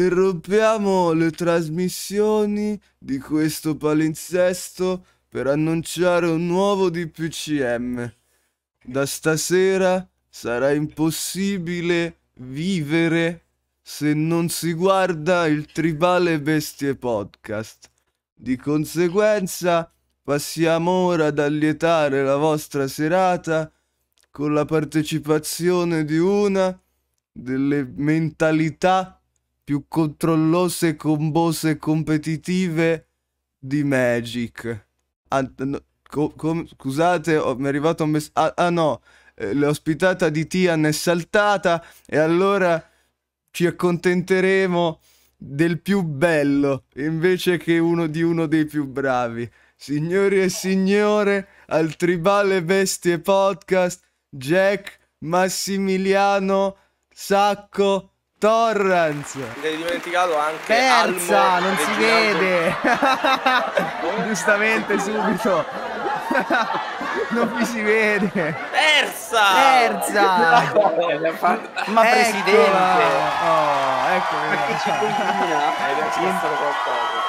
Interrompiamo le trasmissioni di questo palinsesto per annunciare un nuovo DPCM. Da stasera sarà impossibile vivere se non si guarda il Tribale Bestie Podcast. Di conseguenza, passiamo ora ad allietare la vostra serata con la partecipazione di una delle mentalità più più controllose, combose e competitive di Magic. Ah, no, co- com- scusate, oh, mi è arrivato un messaggio. Ah, ah, no, eh, l'ospitata di Tian è saltata e allora ci accontenteremo del più bello invece che uno di uno dei più bravi. Signori e signore, al Tribale Bestie Podcast, Jack, Massimiliano, Sacco Torrance. Mi dimenticato anche Terza, Almo, non si vede. Giustamente subito. non mi si vede. Terza! Terza! No, Ma ecco. presidente. Oh, Ma che ci eh, qualcosa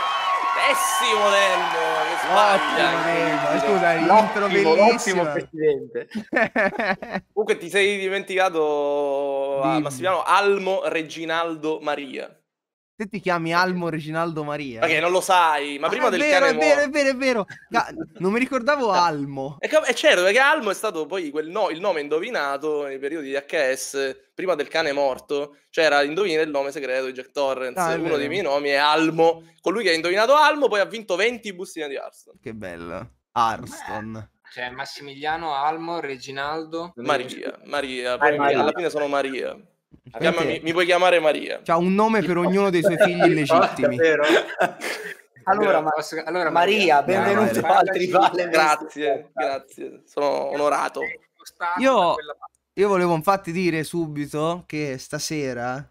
pessimo Nelmo che sbaglia Nelmo. Eh, scusa l'intro bellissimo presidente comunque ti sei dimenticato ah, Massimiano Almo Reginaldo Maria Te ti chiami Almo Reginaldo Maria. Perché non lo sai, ma ah, prima è del vero, cane è vero, è vero, è vero, è vero. non mi ricordavo Almo. E, e certo, perché Almo è stato poi quel no, il nome indovinato nei periodi di HS, prima del cane morto. Cioè era indovina il nome segreto di Jack Torrance. Ah, Uno dei miei nomi è Almo. Colui che ha indovinato Almo poi ha vinto 20 bustine di Arston. Che bello. Arston. Cioè Massimiliano, Almo, Reginaldo. Maria, Maria. Maria. Alla fine sono Maria. Chiamami, mi puoi chiamare Maria. C'ha un nome per ognuno dei suoi figli illegittimi. Vero? Allora, ma, allora, Maria, benvenuto al Tribale. Grazie, grazie, sono onorato. Io, io, volevo infatti dire subito che stasera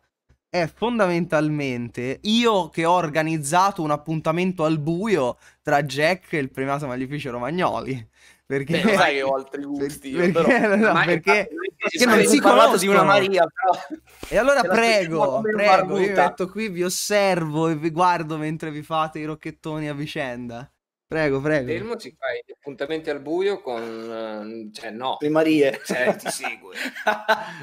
è fondamentalmente io che ho organizzato un appuntamento al buio tra Jack e il primato Magnificio Romagnoli. Perché Beh, sai che ho altri gusti, perché, però... no, perché che non si conoscono. di una Maria, però. E allora prego, prego, io metto qui, vi osservo e vi guardo mentre vi fate i rocchettoni a vicenda. Prego, prego. Telmo ci fai gli appuntamenti al buio con... Eh, cioè no. Le Marie. Cioè ti segue.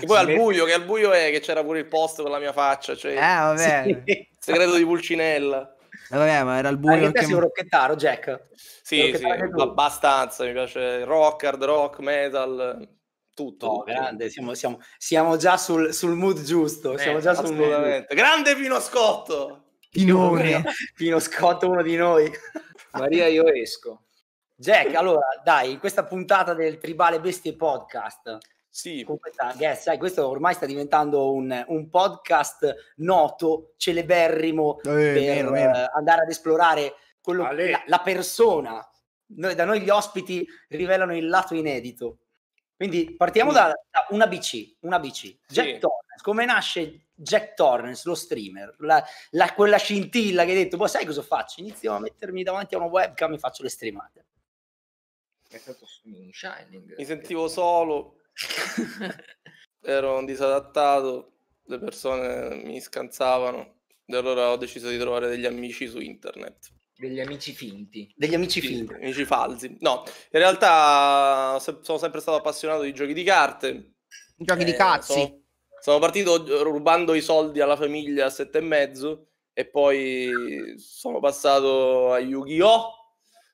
e poi al buio, che al buio è che c'era pure il posto con la mia faccia, cioè... Eh, vabbè. Sì. Segreto di Pulcinella. Eh, vabbè, ma era il buio... Ma eh, che sei un rocchettaro, Jack? Sì, sì, abbastanza. Mi piace rock, hard rock, metal tutto. Oh, grande, siamo, siamo, siamo, già sul, sul mood giusto. Eh, siamo già sul mood. Grande Pino Scotto! Pinone! Pino Scotto, uno di noi. Maria, io esco. Jack, allora, dai, in questa puntata del Tribale Bestie Podcast. Sì. Con questa guest, sai, questo ormai sta diventando un, un podcast noto, celeberrimo, eh, per meno, meno. Eh, andare ad esplorare quello, la, la, persona. Noi, da noi gli ospiti rivelano il lato inedito. Quindi partiamo da, da una BC, una BC. Sì. Jack Torrance, come nasce Jack Torrance, lo streamer, la, la, quella scintilla che hai detto, poi boh, sai cosa faccio? Inizio a mettermi davanti a una webcam e faccio le streamate. È stato un shining. Mi sentivo solo, ero un disadattato, le persone mi scansavano, e allora ho deciso di trovare degli amici su internet. Degli amici finti. Degli amici finti. Amici falsi. No, in realtà se- sono sempre stato appassionato di giochi di carte. Giochi eh, di cazzi. Sono, sono, partito rubando i soldi alla famiglia a sette e mezzo e poi sono passato a Yu-Gi-Oh!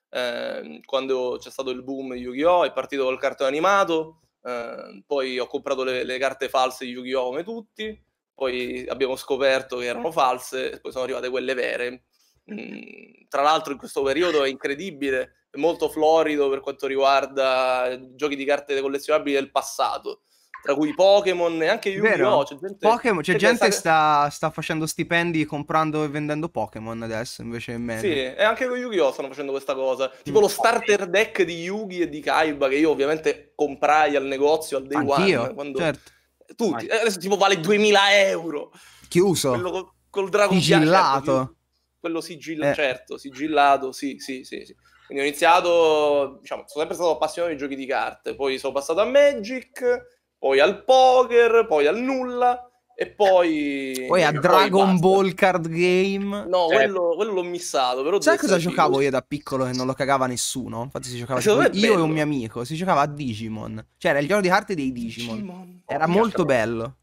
Eh, quando c'è stato il boom di Yu-Gi-Oh! è partito col cartone animato, eh, poi ho comprato le, le carte false di Yu-Gi-Oh! come tutti, poi abbiamo scoperto che erano false, e poi sono arrivate quelle vere Mm, tra l'altro in questo periodo è incredibile, è molto florido per quanto riguarda giochi di carte collezionabili del passato tra cui Pokémon e anche Yu-Gi-Oh! C'è gente, Pokemon, c'è gente che sta, sta, facendo stipendi comprando e vendendo Pokémon adesso invece in meno. Sì, e anche con Yu-Gi-Oh! stanno facendo questa cosa. Mm. Tipo mm. lo starter deck di Yu-Gi e di Kaiba che io ovviamente comprai al negozio al day Anch'io, one. Quando... certo. Tutti. Adesso tipo vale 2000 euro. Chiuso. Quello col, col drago Sigillato. Bianco quello sigilla, eh. certo, sigillato, sì, sì, sì, sì, Quindi ho iniziato, diciamo, sono sempre stato appassionato di giochi di carte, poi sono passato a Magic, poi al poker, poi al nulla e poi... Poi a Dragon poi Ball Card Game. No, cioè, quello, quello, l'ho missato, però... Sai cosa giocavo io da piccolo che non lo cagava nessuno? Infatti si giocava io e un mio amico, si giocava a Digimon. Cioè era il gioco di carte dei Digimon. Digimon. Era oh, molto bello.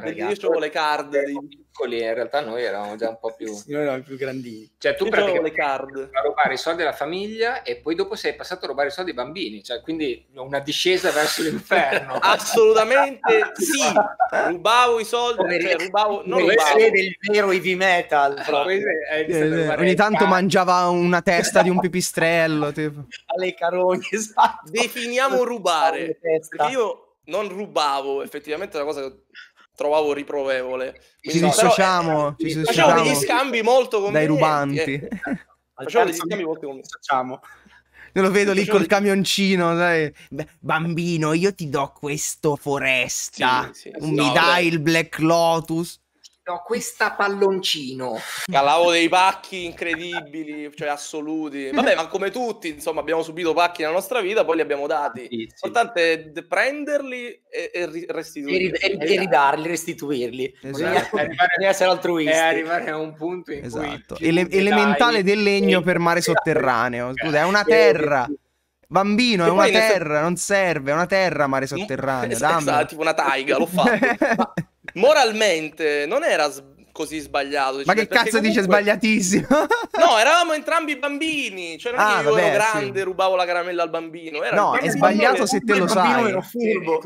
Perché io avevo le card dei piccoli, in realtà noi eravamo già un po' più, noi eravamo più grandini. Cioè, tu avevo le card a rubare i soldi alla famiglia e poi dopo sei passato a rubare i soldi ai bambini, cioè quindi una discesa verso l'inferno. Assolutamente sì, rubavo i soldi, cioè, rubavo, non rubavo. del vero heavy metal. Eh, eh, ogni tanto card. mangiava una testa di un pipistrello, tipo. alle carogne, esatto. Definiamo rubare. Io non rubavo, effettivamente è una cosa che trovavo riprovevole. Quindi, eh, ci dissociamo, no, ci dissociamo. Facciamo degli scambi molto con Dai rubanti. Eh. Facciamo degli scambi molto con convenienti. Non lo vedo lì col camioncino, sai. Bambino, io ti do questo foresta. Sì, sì, mi no, dai beh. il Black Lotus no, questa palloncino. Calavo dei pacchi incredibili, cioè assoluti. Vabbè, ma come tutti, insomma, abbiamo subito pacchi nella nostra vita, poi li abbiamo dati. Sì, sì. è prenderli e, e restituirli. E, rid- e, ridarli, restituirli. Esatto. Eh, arrivare, essere altruisti. E eh, arrivare a un punto in esatto. cui... Ele- elementale del legno e... per mare sotterraneo. Scusa, è una terra. Bambino, e è una terra, se... non serve, è una terra mare sotterraneo. Esatto, tipo una taiga, l'ho fatto. moralmente non era s- così sbagliato. ma che cazzo comunque... dice sbagliatissimo? no, eravamo entrambi bambini. Cioè, non ah, che io vabbè, ero grande sì. rubavo la caramella al bambino. Era no, è sbagliato se te lo sai. Ero furbo.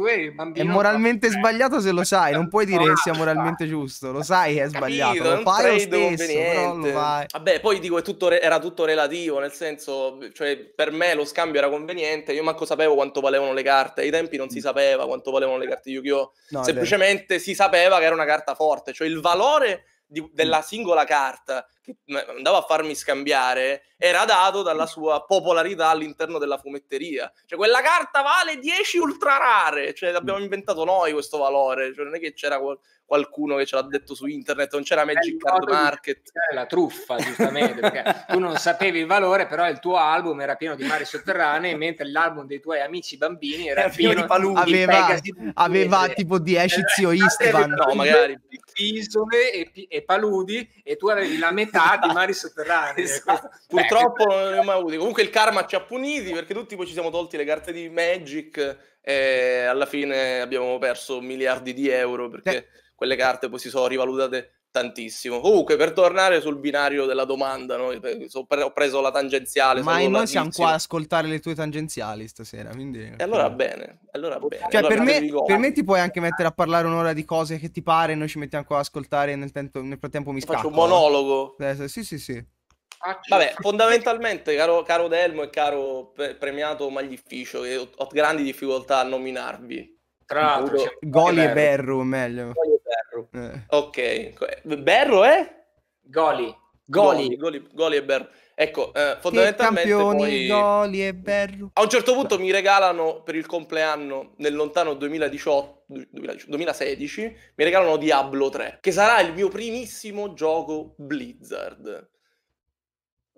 È moralmente sbagliato se lo sai. Non puoi dire ah, che sia ah. moralmente giusto. Lo sai, che è sbagliato. Capito, lo fai lo stesso, però lo fai. Vabbè, poi dico, tutto re... era tutto relativo. Nel senso, cioè, per me lo scambio era conveniente. Io manco sapevo quanto valevano le carte. Ai tempi non si sapeva quanto valevano le carte Yu-Gi-Oh! No, Semplicemente si sapeva che era una carta forte. Cioè, il valore di, della singola carta che andava a farmi scambiare era dato dalla sua popolarità all'interno della fumetteria. Cioè, quella carta vale 10 ultra rare, cioè l'abbiamo inventato noi questo valore, cioè, non è che c'era qual- qualcuno che ce l'ha detto su internet, non c'era Magic eh, Card Market. È la truffa, giustamente, perché tu non sapevi il valore, però il tuo album era pieno di mari sotterranei, mentre l'album dei tuoi amici bambini era, era pieno, pieno, di paludi. Aveva, aveva tipo 10 zio esatto, Istvan. No, magari. Isole e, e paludi, e tu avevi la metà verità ah, di Mari Sotterranei. Ecco. Esatto. Purtroppo non abbiamo avuto. Comunque il karma ci ha puniti perché tutti poi ci siamo tolti le carte di Magic e alla fine abbiamo perso miliardi di euro perché eh. quelle carte poi si sono rivalutate tantissimo. Comunque, per tornare sul binario della domanda, no? ho preso la tangenziale. Ma noi siamo qua ad ascoltare le tue tangenziali stasera. Quindi... E allora bene. Allora, bene. Cioè, allora, per, me, per, me, ti puoi anche mettere a parlare un'ora di cose che ti pare, noi ci mettiamo qua ad ascoltare nel, tempo, nel frattempo mi scappo. Faccio un eh. monologo. Eh, sì, sì, sì. Vabbè, fondamentalmente, caro, caro Delmo e caro pre- premiato Maglificio, che ho, ho grandi difficoltà a nominarvi. Tra l'altro, Goli e Berru, meglio. Goli Berru. Eh. Ok, Berru è? Goli. Goli. Goli, Goli e Berru. Ecco, eh, fondamentalmente campioni, poi, Goli e Berru. A un certo punto mi regalano per il compleanno nel lontano 2018, 2016, mi regalano Diablo 3, che sarà il mio primissimo gioco Blizzard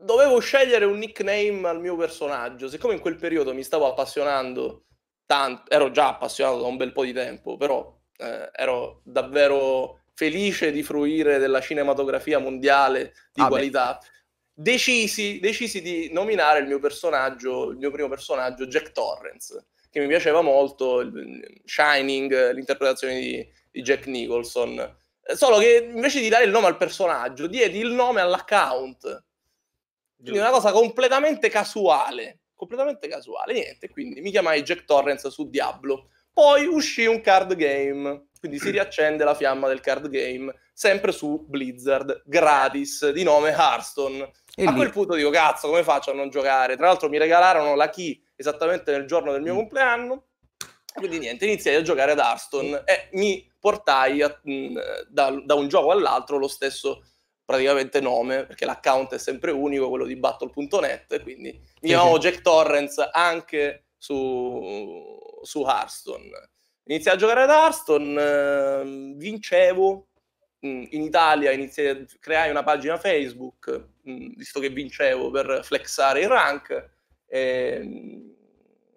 dovevo scegliere un nickname al mio personaggio. Siccome in quel periodo mi stavo appassionando tanto, ero già appassionato da un bel po' di tempo, però eh, ero davvero felice di fruire della cinematografia mondiale di ah, qualità. Decisi, decisi di nominare il mio personaggio, il mio primo personaggio, Jack Torrance, che mi piaceva molto, il, Shining, l'interpretazione di, di Jack Nicholson. Solo che invece di dare il nome al personaggio, diedi il nome all'account. Quindi una cosa completamente casuale, completamente casuale, niente. Quindi mi chiamai Jack Torrance su Diablo. Poi uscì un card game, quindi si riaccende la fiamma del card game, sempre su Blizzard, gratis, di nome Hearthstone. E a lì. quel punto dico, cazzo, come faccio a non giocare? Tra l'altro mi regalarono la key esattamente nel giorno del mio mm. compleanno, quindi niente, iniziai a giocare ad Hearthstone e mi portai a, mh, mm, da, da un gioco all'altro lo stesso praticamente nome, perché l'account è sempre unico, quello di battle.net, quindi mi chiamavo Jack Torrens anche su, su Hearthstone. Iniziai a giocare ad Hearthstone, ehm, vincevo mm, in Italia, iniziai, creai una pagina Facebook, mm, visto che vincevo per flexare il rank. E, ehm,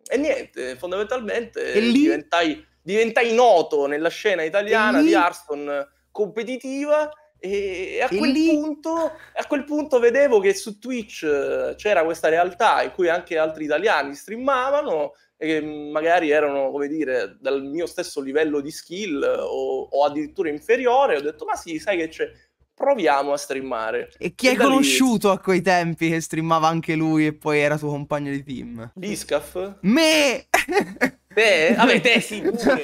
e niente, fondamentalmente e diventai, diventai, noto nella scena italiana di Hearthstone competitiva. E a, quel punto, a quel punto vedevo che su Twitch eh, c'era questa realtà in cui anche altri italiani streamavano e che magari erano, come dire, dal mio stesso livello di skill o, o addirittura inferiore, ho detto, ma sì, sai che c'è, proviamo a streamare. E chi e hai conosciuto lì... a quei tempi che streamava anche lui e poi era tuo compagno di team? Discaf? Me! Beh, vabbè, te sì, tu, cioè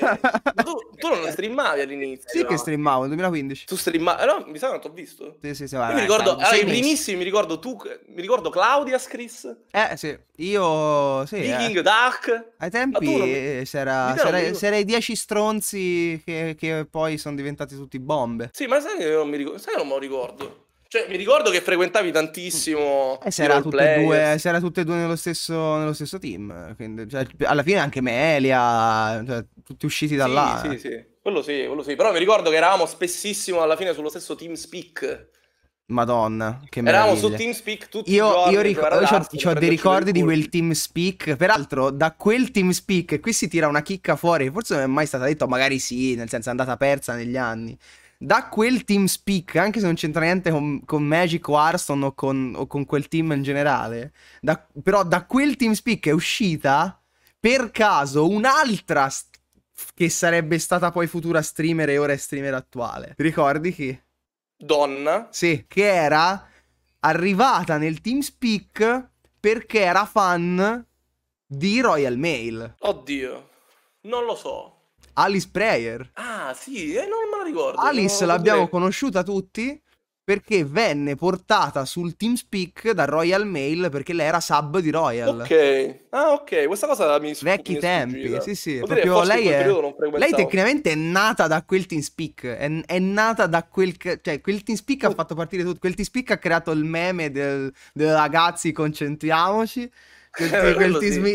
tu non streamavi all'inizio. Sì, no? che streamavo nel 2015. Tu streamavi, no? Mi sa che non ti ho visto. Sì, sì, sì. Vai, mi ricordo, allora, i primissimi mi ricordo tu, mi ricordo Claudia Scris. Eh, sì, io, sì. Eh. Viking, eh. Dark. Ai tempi non... c'era, c'era, i 10 stronzi che, che poi sono diventati tutti bombe. Sì, ma sai che non mi ricordo, sai che non me lo ricordo. Cioè, mi ricordo che frequentavi tantissimo. Eh, e c'era tutte, e due, c'era tutte e due nello stesso, nello stesso team. Quindi, cioè, alla fine anche Melia, cioè, tutti usciti da sì, là. Sì, eh. sì, quello sì, quello sì. Però mi ricordo che eravamo spessissimo alla fine sullo stesso team speak. Madonna, che Eravamo meraviglia. su TeamSpeak tutti io, i giorni. Io, cioè, ric- io ho, dei ricordi di quel team speak. Peraltro, da quel team speak, qui si tira una chicca fuori. Forse non è mai stata detta, magari sì, nel senso è andata persa negli anni da quel team speak, anche se non c'entra niente con, con Magic o Arston o con, o con quel team in generale, da, però da quel team speak è uscita per caso un'altra st- che sarebbe stata poi futura streamer e ora è streamer attuale. Ti ricordi chi? Donna. Sì, che era arrivata nel team speak perché era fan di Royal Mail. Oddio, non lo so. Alice Prayer. Ah, sì, eh, non me la ricordo. Alice no, l'abbiamo potrei... conosciuta tutti perché venne portata sul TeamSpeak da Royal Mail perché lei era sub di Royal. Ok, ah ok, questa cosa mi sfugge. Vecchi mi tempi, sfuggita. sì sì, Potrei proprio lei è... Lei tecnicamente è nata da quel TeamSpeak, è, è nata da quel... cioè quel TeamSpeak oh. ha fatto partire tutto, quel TeamSpeak ha creato il meme del, del ragazzi concentriamoci quel, cioè, quel ti, smi-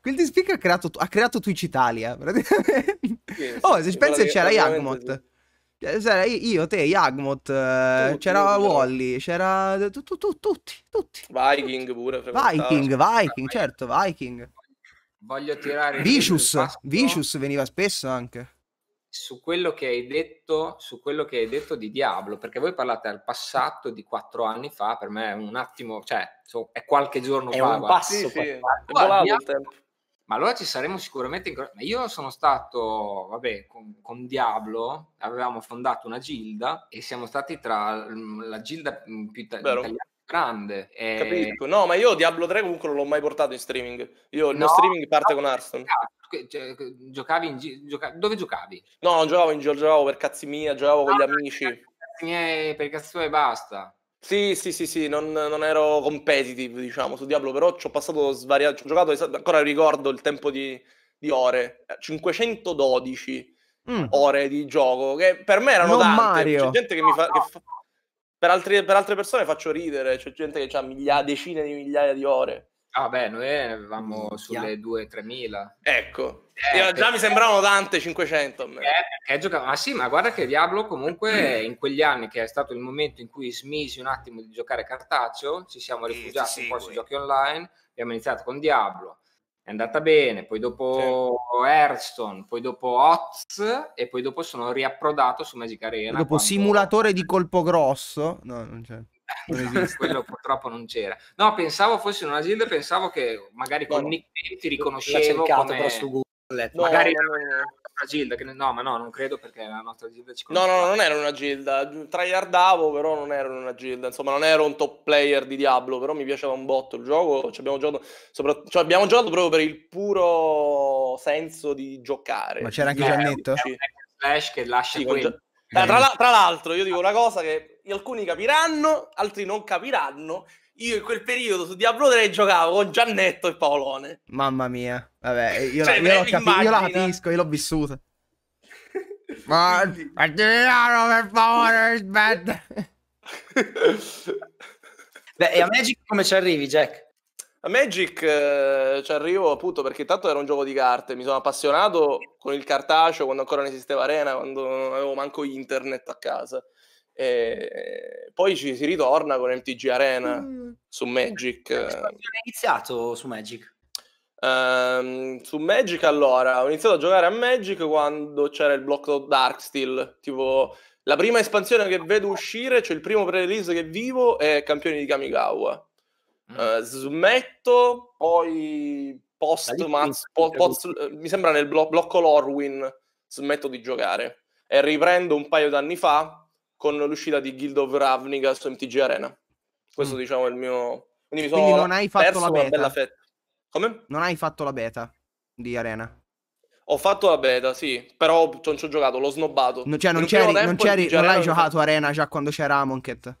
quel ti speak ha creato, ha creato Twitch Italia. Yes, oh, se ci pensi c'era Yagmot. io, te, Yagmot, eh, c'era Wally, c'era tutti, tutti. Viking pure. Viking, Viking, certo, Viking. Voglio tirare... Vicious, Vicious veniva spesso anche su quello che hai detto, su quello che hai detto di Diablo, perché voi parlate al passato di quattro anni fa, per me è un attimo, cioè è qualche giorno è fa. Un passo, sì, sì. È volato il Ma allora ci saremo sicuramente in... Io sono stato, vabbè, con, con, Diablo avevamo fondato una gilda e siamo stati tra mm, la gilda mm, più italiana grande. E... Eh. Capisco. No, ma io Diablo 3 comunque non l'ho mai portato in streaming. Io il mio streaming parte no, con Arston. Cioè, giocavi in gi- gioca- dove giocavi? No, non giocavo in giro, giocavo per cazzi mia, giocavo no, con gli ah, amici. Per cazzi miei, per cazzi miei basta. Sì, sì, sì, sì, non, non, ero competitive, diciamo, su Diablo, però ci ho passato svariati, ho giocato, ancora ricordo il tempo di, di ore, 512 eh, mm. ore di gioco, che per me erano non tante, Mario. c'è gente che, no, mi fa, no, che fa, per, altri, per altre persone faccio ridere, c'è gente che ha migliaia, decine di migliaia di ore. Ah beh, noi eravamo sulle 2-3 mila. Ecco, eh, eh. già perché... mi sembravano tante 500. Eh, giocavo... Ma sì, ma guarda che Diablo comunque mm. in quegli anni, che è stato il momento in cui smisi un attimo di giocare cartaceo, ci siamo rifugiati un po' sui giochi online, abbiamo iniziato con Diablo, è andata bene, poi dopo certo. Airstone, poi dopo Oz e poi dopo sono riapprodato su Magic Arena. dopo quando... simulatore di colpo grosso, no, non c'è. Non quello purtroppo non c'era. No, pensavo fosse una guild, pensavo che magari con no. nickname ti riconoscevo cercato, come... Su Google, no, magari no, no, no una gilda, che... no, ma no, non credo perché la nostra gilda ci conosce. No, no, non era una gilda, tryhardavo, però non era una gilda, insomma, non ero un top player di Diablo, però mi piaceva un botto il gioco, ci abbiamo giocato, sopra... cioè, abbiamo giocato proprio per il puro senso di giocare. Ma c'era anche Giannetto? Sì. Flash che lascia sì, quel... Eh, tra, l'altro, io dico una cosa che alcuni capiranno, altri non capiranno, io in quel periodo su Diablo 3 giocavo con Giannetto e Paolone. Mamma mia, vabbè, io, cioè, la, io, capi- io la eh. capisco, io l'ho vissuta. Ma Adriano, per favore, aspetta. Beh, e a Magic come ci arrivi, Jack? A Magic eh, ci arrivo appunto perché tanto era un gioco di carte, mi sono appassionato con il cartaceo quando ancora non esisteva Arena, quando non avevo manco internet a casa. E poi ci si ritorna con MTG Arena mm. su mm. Magic. È iniziato su Magic? Um, su Magic allora, ho iniziato a giocare a Magic quando c'era il blocco Darksteel, tipo la prima espansione che vedo uscire, cioè il primo pre-release che vivo è Campioni di Kamigawa. Uh, smetto, poi post, maz, po, post eh, mi sembra nel blo- blocco Lorwin smetto di giocare e riprendo un paio d'anni fa con l'uscita di Guild of Ravnica su MTG Arena. Questo, mm. diciamo, è il mio. Quindi, mi Quindi non hai fatto la beta. Come? Non hai fatto la beta di Arena. Ho fatto la beta, sì, però non ci ho giocato, l'ho snobbato. No, cioè, non, c'eri, non, c'eri, non l'hai giocato Arena già quando c'era Monket?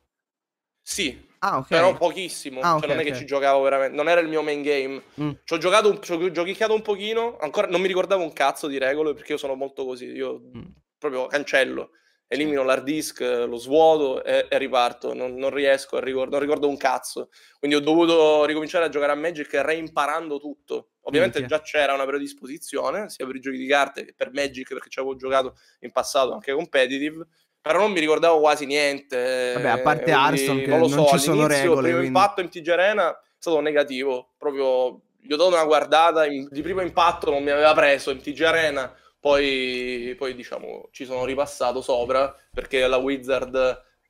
Sì, ah, okay. però pochissimo. Ah, cioè, okay, cioè, non okay. è che ci giocavo veramente, non era il mio main game. Mm. Ci ho giocato, un... ci ho giochicchiato un pochino, ancora non mi ricordavo un cazzo di regole perché io sono molto così, io mm. proprio cancello elimino l'hard disk, lo svuoto e, e riparto, non, non riesco, ricordo, non ricordo un cazzo. Quindi ho dovuto ricominciare a giocare a Magic reimparando tutto. Ovviamente Minchia. già c'era una predisposizione, sia per i giochi di carte che per Magic, perché ci avevo giocato in passato anche competitive, però non mi ricordavo quasi niente. Vabbè, a parte Arson, che non lo so, non ci sono regole. Il primo impatto in TG Arena è stato negativo, proprio gli ho dato una guardata in, di primo impatto non mi aveva preso in TG Arena poi, poi diciamo, ci sono ripassato sopra perché la Wizard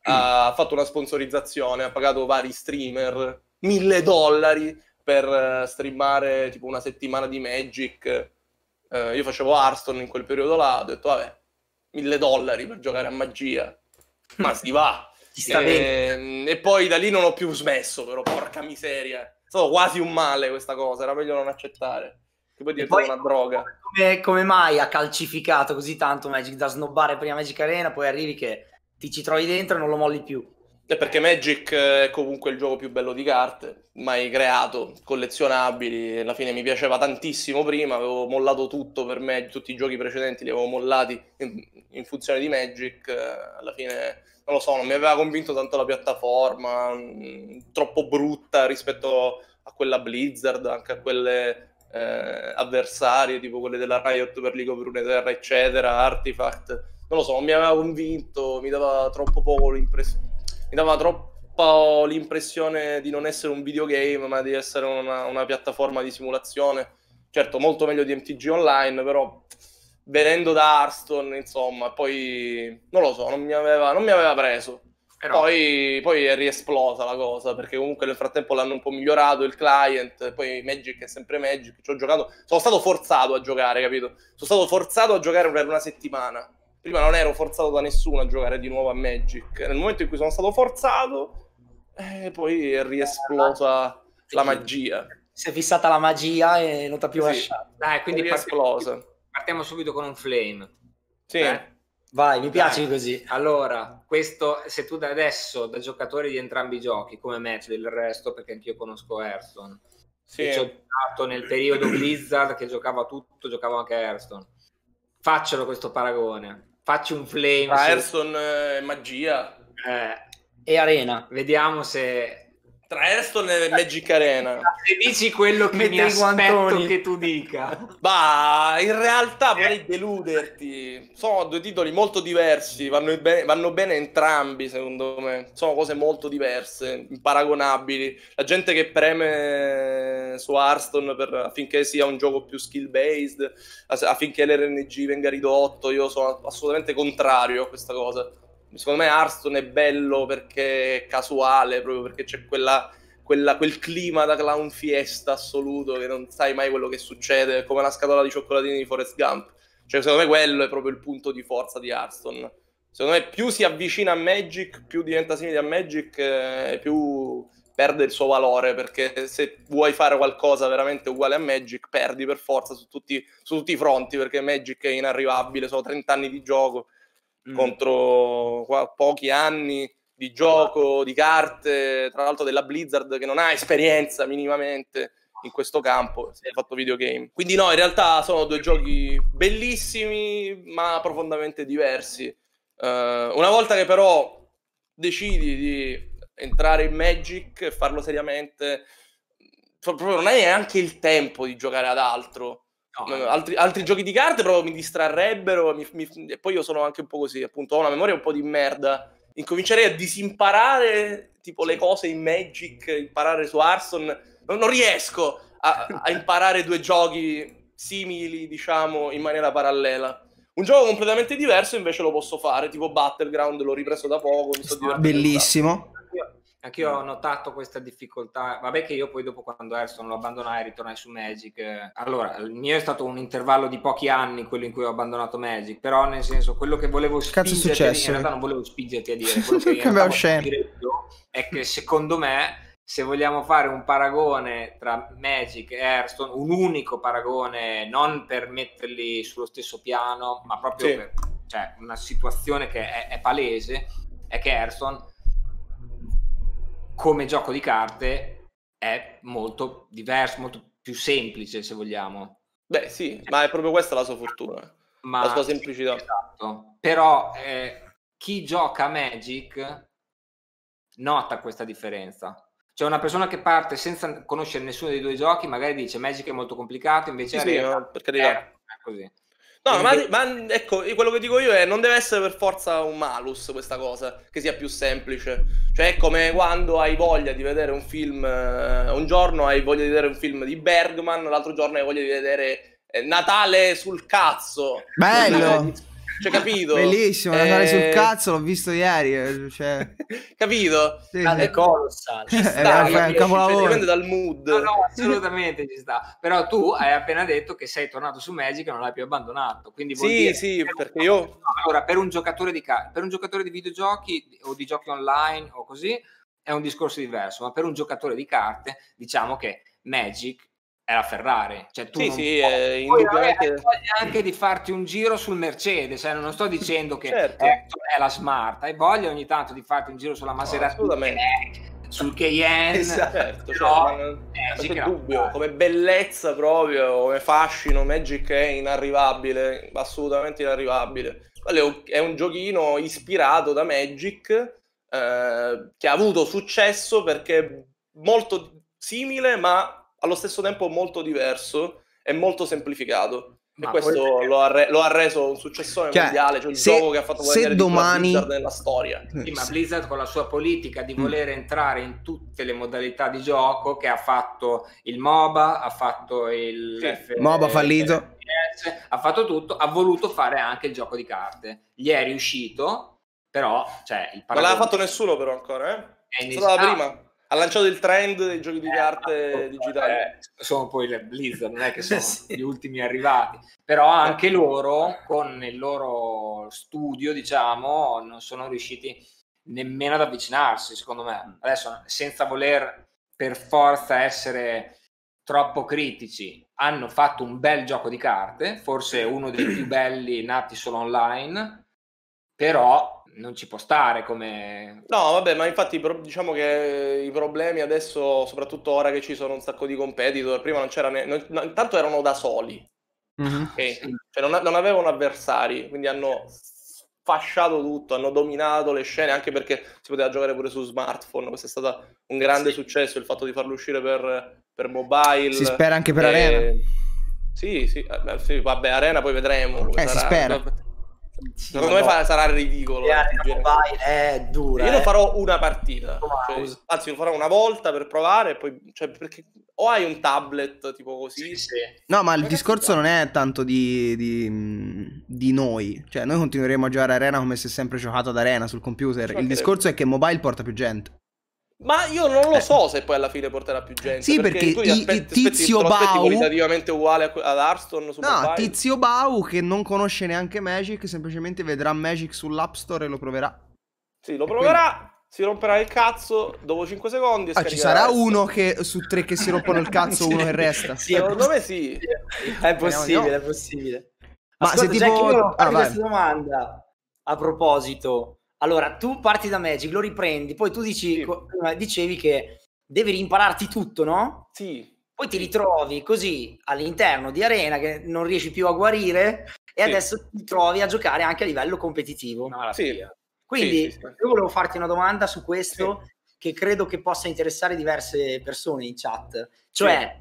ha mm. fatto una sponsorizzazione, ha pagato vari streamer mille dollari per eh, streamare tipo una settimana di Magic. Eh, io facevo Arston in quel periodo là, ho detto vabbè, mille dollari per giocare a magia, ma si va. E, mm, e, poi da lì non ho più smesso, però porca miseria. È stato quasi un male questa cosa, era meglio non accettare che puoi dire poi, una droga. Come, come, mai ha calcificato così tanto Magic da snobbare prima Magic Arena, poi arrivi che ti ci trovi dentro e non lo molli più? È perché Magic è comunque il gioco più bello di carte, mai creato, collezionabili, alla fine mi piaceva tantissimo prima, avevo mollato tutto per me, tutti i giochi precedenti li avevo mollati in, in funzione di Magic, alla fine non lo so, non mi aveva convinto tanto la piattaforma, mh, mm, troppo brutta rispetto a quella Blizzard, anche a quelle eh, avversarie tipo quelle della Riot per League of Runeterra, eccetera, Artifact, non lo so, mi aveva convinto, mi dava troppo poco l'impressione, mi dava troppo l'impressione di non essere un videogame, ma di essere una, una piattaforma di simulazione. Certo, molto meglio di MTG Online, però venendo da Arston, insomma, poi non lo so, non mi aveva, non mi aveva preso. Però... Poi, poi, è riesplosa la cosa perché comunque nel frattempo l'hanno un po' migliorato il client, poi Magic è sempre Magic, ci ho giocato, sono stato forzato a giocare, capito? Sono stato forzato a giocare per una settimana. Prima non ero forzato da nessuno a giocare di nuovo a Magic. Nel momento in cui sono stato forzato, eh, poi è riesplosa sì. la magia. Si è fissata la magia e non ti ha più sì. lasciato. Eh, quindi partiamo, partiamo subito con un flame. Sì. Eh? Vai, mi piace così. Allora, questo, se tu da adesso, da giocatore di entrambi i giochi, come Matt del resto, perché anch'io conosco Airstone, sì. ci ho giocato nel periodo Blizzard che giocava tutto, giocavo anche Airstone. Faccelo questo paragone. Facci un flame. Airstone su... eh, magia. Eh, e arena. Vediamo se, tra Aston e Magic Arena. Se dici quello che Mette mi aspetto guantoni. che tu dica. Bah, in realtà vorrei deluderti. Sono due titoli molto diversi, vanno bene, vanno bene, entrambi secondo me. Sono cose molto diverse, imparagonabili. La gente che preme su Arston affinché sia un gioco più skill based, affinché l'RNG venga ridotto, io sono assolutamente contrario a questa cosa. Secondo me Arston è bello perché è casuale, proprio perché c'è quella, quella, quel clima da clown fiesta assoluto che non sai mai quello che succede, come la scatola di cioccolatini di Forrest Gump. Cioè, secondo me quello è proprio il punto di forza di Arston. Secondo me più si avvicina a Magic, più diventa simile a Magic, eh, più perde il suo valore, perché se vuoi fare qualcosa veramente uguale a Magic, perdi per forza su tutti, su tutti i fronti, perché Magic è inarrivabile, sono 30 anni di gioco. Mm. contro qua, pochi anni di gioco, di carte, tra l'altro della Blizzard che non ha esperienza minimamente in questo campo, si è fatto videogame. Quindi no, in realtà sono due giochi bellissimi ma profondamente diversi. Uh, una volta che però decidi di entrare in Magic e farlo seriamente, proprio non hai neanche il tempo di giocare ad altro. No, eh, eh. altri, altri, giochi di carte proprio mi distrarrebbero. Mi, mi, e poi io sono anche un po' così, appunto, ho una memoria un po' di merda. Incomincerei a disimparare tipo sì. le cose in Magic, imparare su Arson. Non, non riesco a, a imparare due giochi simili, diciamo, in maniera parallela. Un gioco completamente diverso invece lo posso fare, tipo Battleground, l'ho ripreso da poco, mi sto divertendo. Bellissimo. Anch'io eh. ho notato questa difficoltà. Vabbè che io poi dopo quando Airstone lo abbandonai ritornai su Magic. Eh. Allora, il mio è stato un intervallo di pochi anni quello in cui ho abbandonato Magic, però nel senso quello che volevo spingerti Cazzo è in realtà non volevo spingerti a dire, quello che, che dire io è che secondo me se vogliamo fare un paragone tra Magic e Airstone, un unico paragone, non per metterli sullo stesso piano, ma proprio sì. per cioè, una situazione che è, è palese, è che Airstone come gioco di carte è molto diverso, molto più semplice se vogliamo. Beh sì, ma è proprio questa la sua fortuna, ma, la sua semplicità. Esatto. Però eh, chi gioca Magic nota questa differenza. Cioè una persona che parte senza conoscere nessuno dei due giochi magari dice Magic è molto complicato, invece sì, sì, no, perché arriva. così. No, ma, ma, ecco, quello che dico io è non deve essere per forza un malus questa cosa, che sia più semplice. Cioè è come quando hai voglia di vedere un film, eh, un giorno hai voglia di vedere un film di Bergman, l'altro giorno hai voglia di vedere eh, Natale sul cazzo. Bello! Cioè, capito? Bellissimo, eh... andare sul cazzo, l'ho visto ieri. Eh, cioè... capito? Sì, sì. È colossale. Ci eh, sta, è un capolavoro. Cioè, dal mood. No, no, assolutamente ci sta. Però tu hai appena detto che sei tornato su Magic e non l'hai più abbandonato. Quindi vuol sì, dire... sì, perché io... No, allora, per un, giocatore di ca... per un giocatore di videogiochi o di giochi online o così, è un discorso diverso. Ma per un giocatore di carte, diciamo che Magic è la Ferrari. Cioè, tu sì, sì, eh, indubbiamente... anche di farti un giro sul Mercedes, cioè, non sto dicendo che certo. Ecco, è, la Smart, hai voglia ogni tanto di farti un giro sulla Maserati, no, sul Cayenne, esatto, cioè, però, cioè, eh, non, dubbio, come bellezza proprio, come fascino, Magic è inarrivabile, assolutamente inarrivabile. Quello è un giochino ispirato da Magic eh, che ha avuto successo perché molto simile ma allo stesso tempo molto diverso e molto semplificato. Ma e questo poi... lo, ha re- lo, ha reso un successore cioè, mondiale, cioè il se, gioco che ha fatto guadagnare domani... Blizzard nella storia. Mm. Sì, ma Blizzard con la sua politica di mm. voler mm. entrare in tutte le modalità di gioco che ha fatto il MOBA, ha fatto il sì. F- MOBA fallito, F- ha fatto tutto, ha voluto fare anche il gioco di carte. Gli è riuscito, però, cioè, il paragone... Non l'ha fatto nessuno però ancora, eh? È iniziato... la prima ha lanciato il trend dei giochi di eh, carte eh, digitali. Eh, sono poi le Blizzard, non è che sono sì. gli ultimi arrivati, però anche certo. loro con il loro studio, diciamo, non sono riusciti nemmeno ad avvicinarsi, secondo me. Mm. Adesso, senza voler per forza essere troppo critici, hanno fatto un bel gioco di carte, forse uno dei più belli nati solo online, però non ci può stare come... No, vabbè, ma infatti diciamo che i problemi adesso, soprattutto ora che ci sono un sacco di competitor, prima non c'era... neanche... No, intanto erano da soli, mm-hmm. okay? cioè, non, non, avevano avversari, quindi hanno fasciato tutto, hanno dominato le scene, anche perché si poteva giocare pure su smartphone, questo è stato un grande sì. successo, il fatto di farlo uscire per, per mobile. Si spera anche per e... Arena. Sì, sì, eh, vabbè, Arena poi vedremo. Eh, sarà... si spera sì, Secondo me fa, sarà ridicolo. Eh, è dura. Io eh. ne farò una partita. Cioè, anzi, lo farò una volta per provare. Poi, cioè, perché o hai un tablet tipo così. Sì, sì. No, ma il discorso non è tanto di, di, di, noi. Cioè, noi continueremo a giocare Arena come se sempre giocato ad Arena sul computer. Cioè, il discorso è che mobile porta più gente. Ma io non lo eh. so eh. se poi alla fine porterà più gente. Sì, perché, perché aspetti, i, i Tizio aspetti, Bau. qualitativamente uguale ad Arston. No, Mobile. Tizio Bau che non conosce neanche Magic, semplicemente vedrà Magic sull'App Store e lo proverà. Sì, lo proverà. Quindi... Si romperà il cazzo dopo 5 secondi. Ah, ci sarà uno che su tre che si rompono il cazzo, uno che resta. Sì, secondo me sì. È possibile, è possibile. Ma Ascolta, se tipo... Jack, io ah, questa domanda a proposito allora, tu parti da Magic, lo riprendi, poi tu dici, sì. Eh, dicevi che devi rimpararti tutto, no? Sì. Poi ti ritrovi così all'interno di arena che non riesci più a guarire e sì. adesso ti trovi a giocare anche a livello competitivo. Ah, sì. Quindi sì, io volevo farti una domanda su questo che credo che possa interessare diverse persone in chat. Cioè,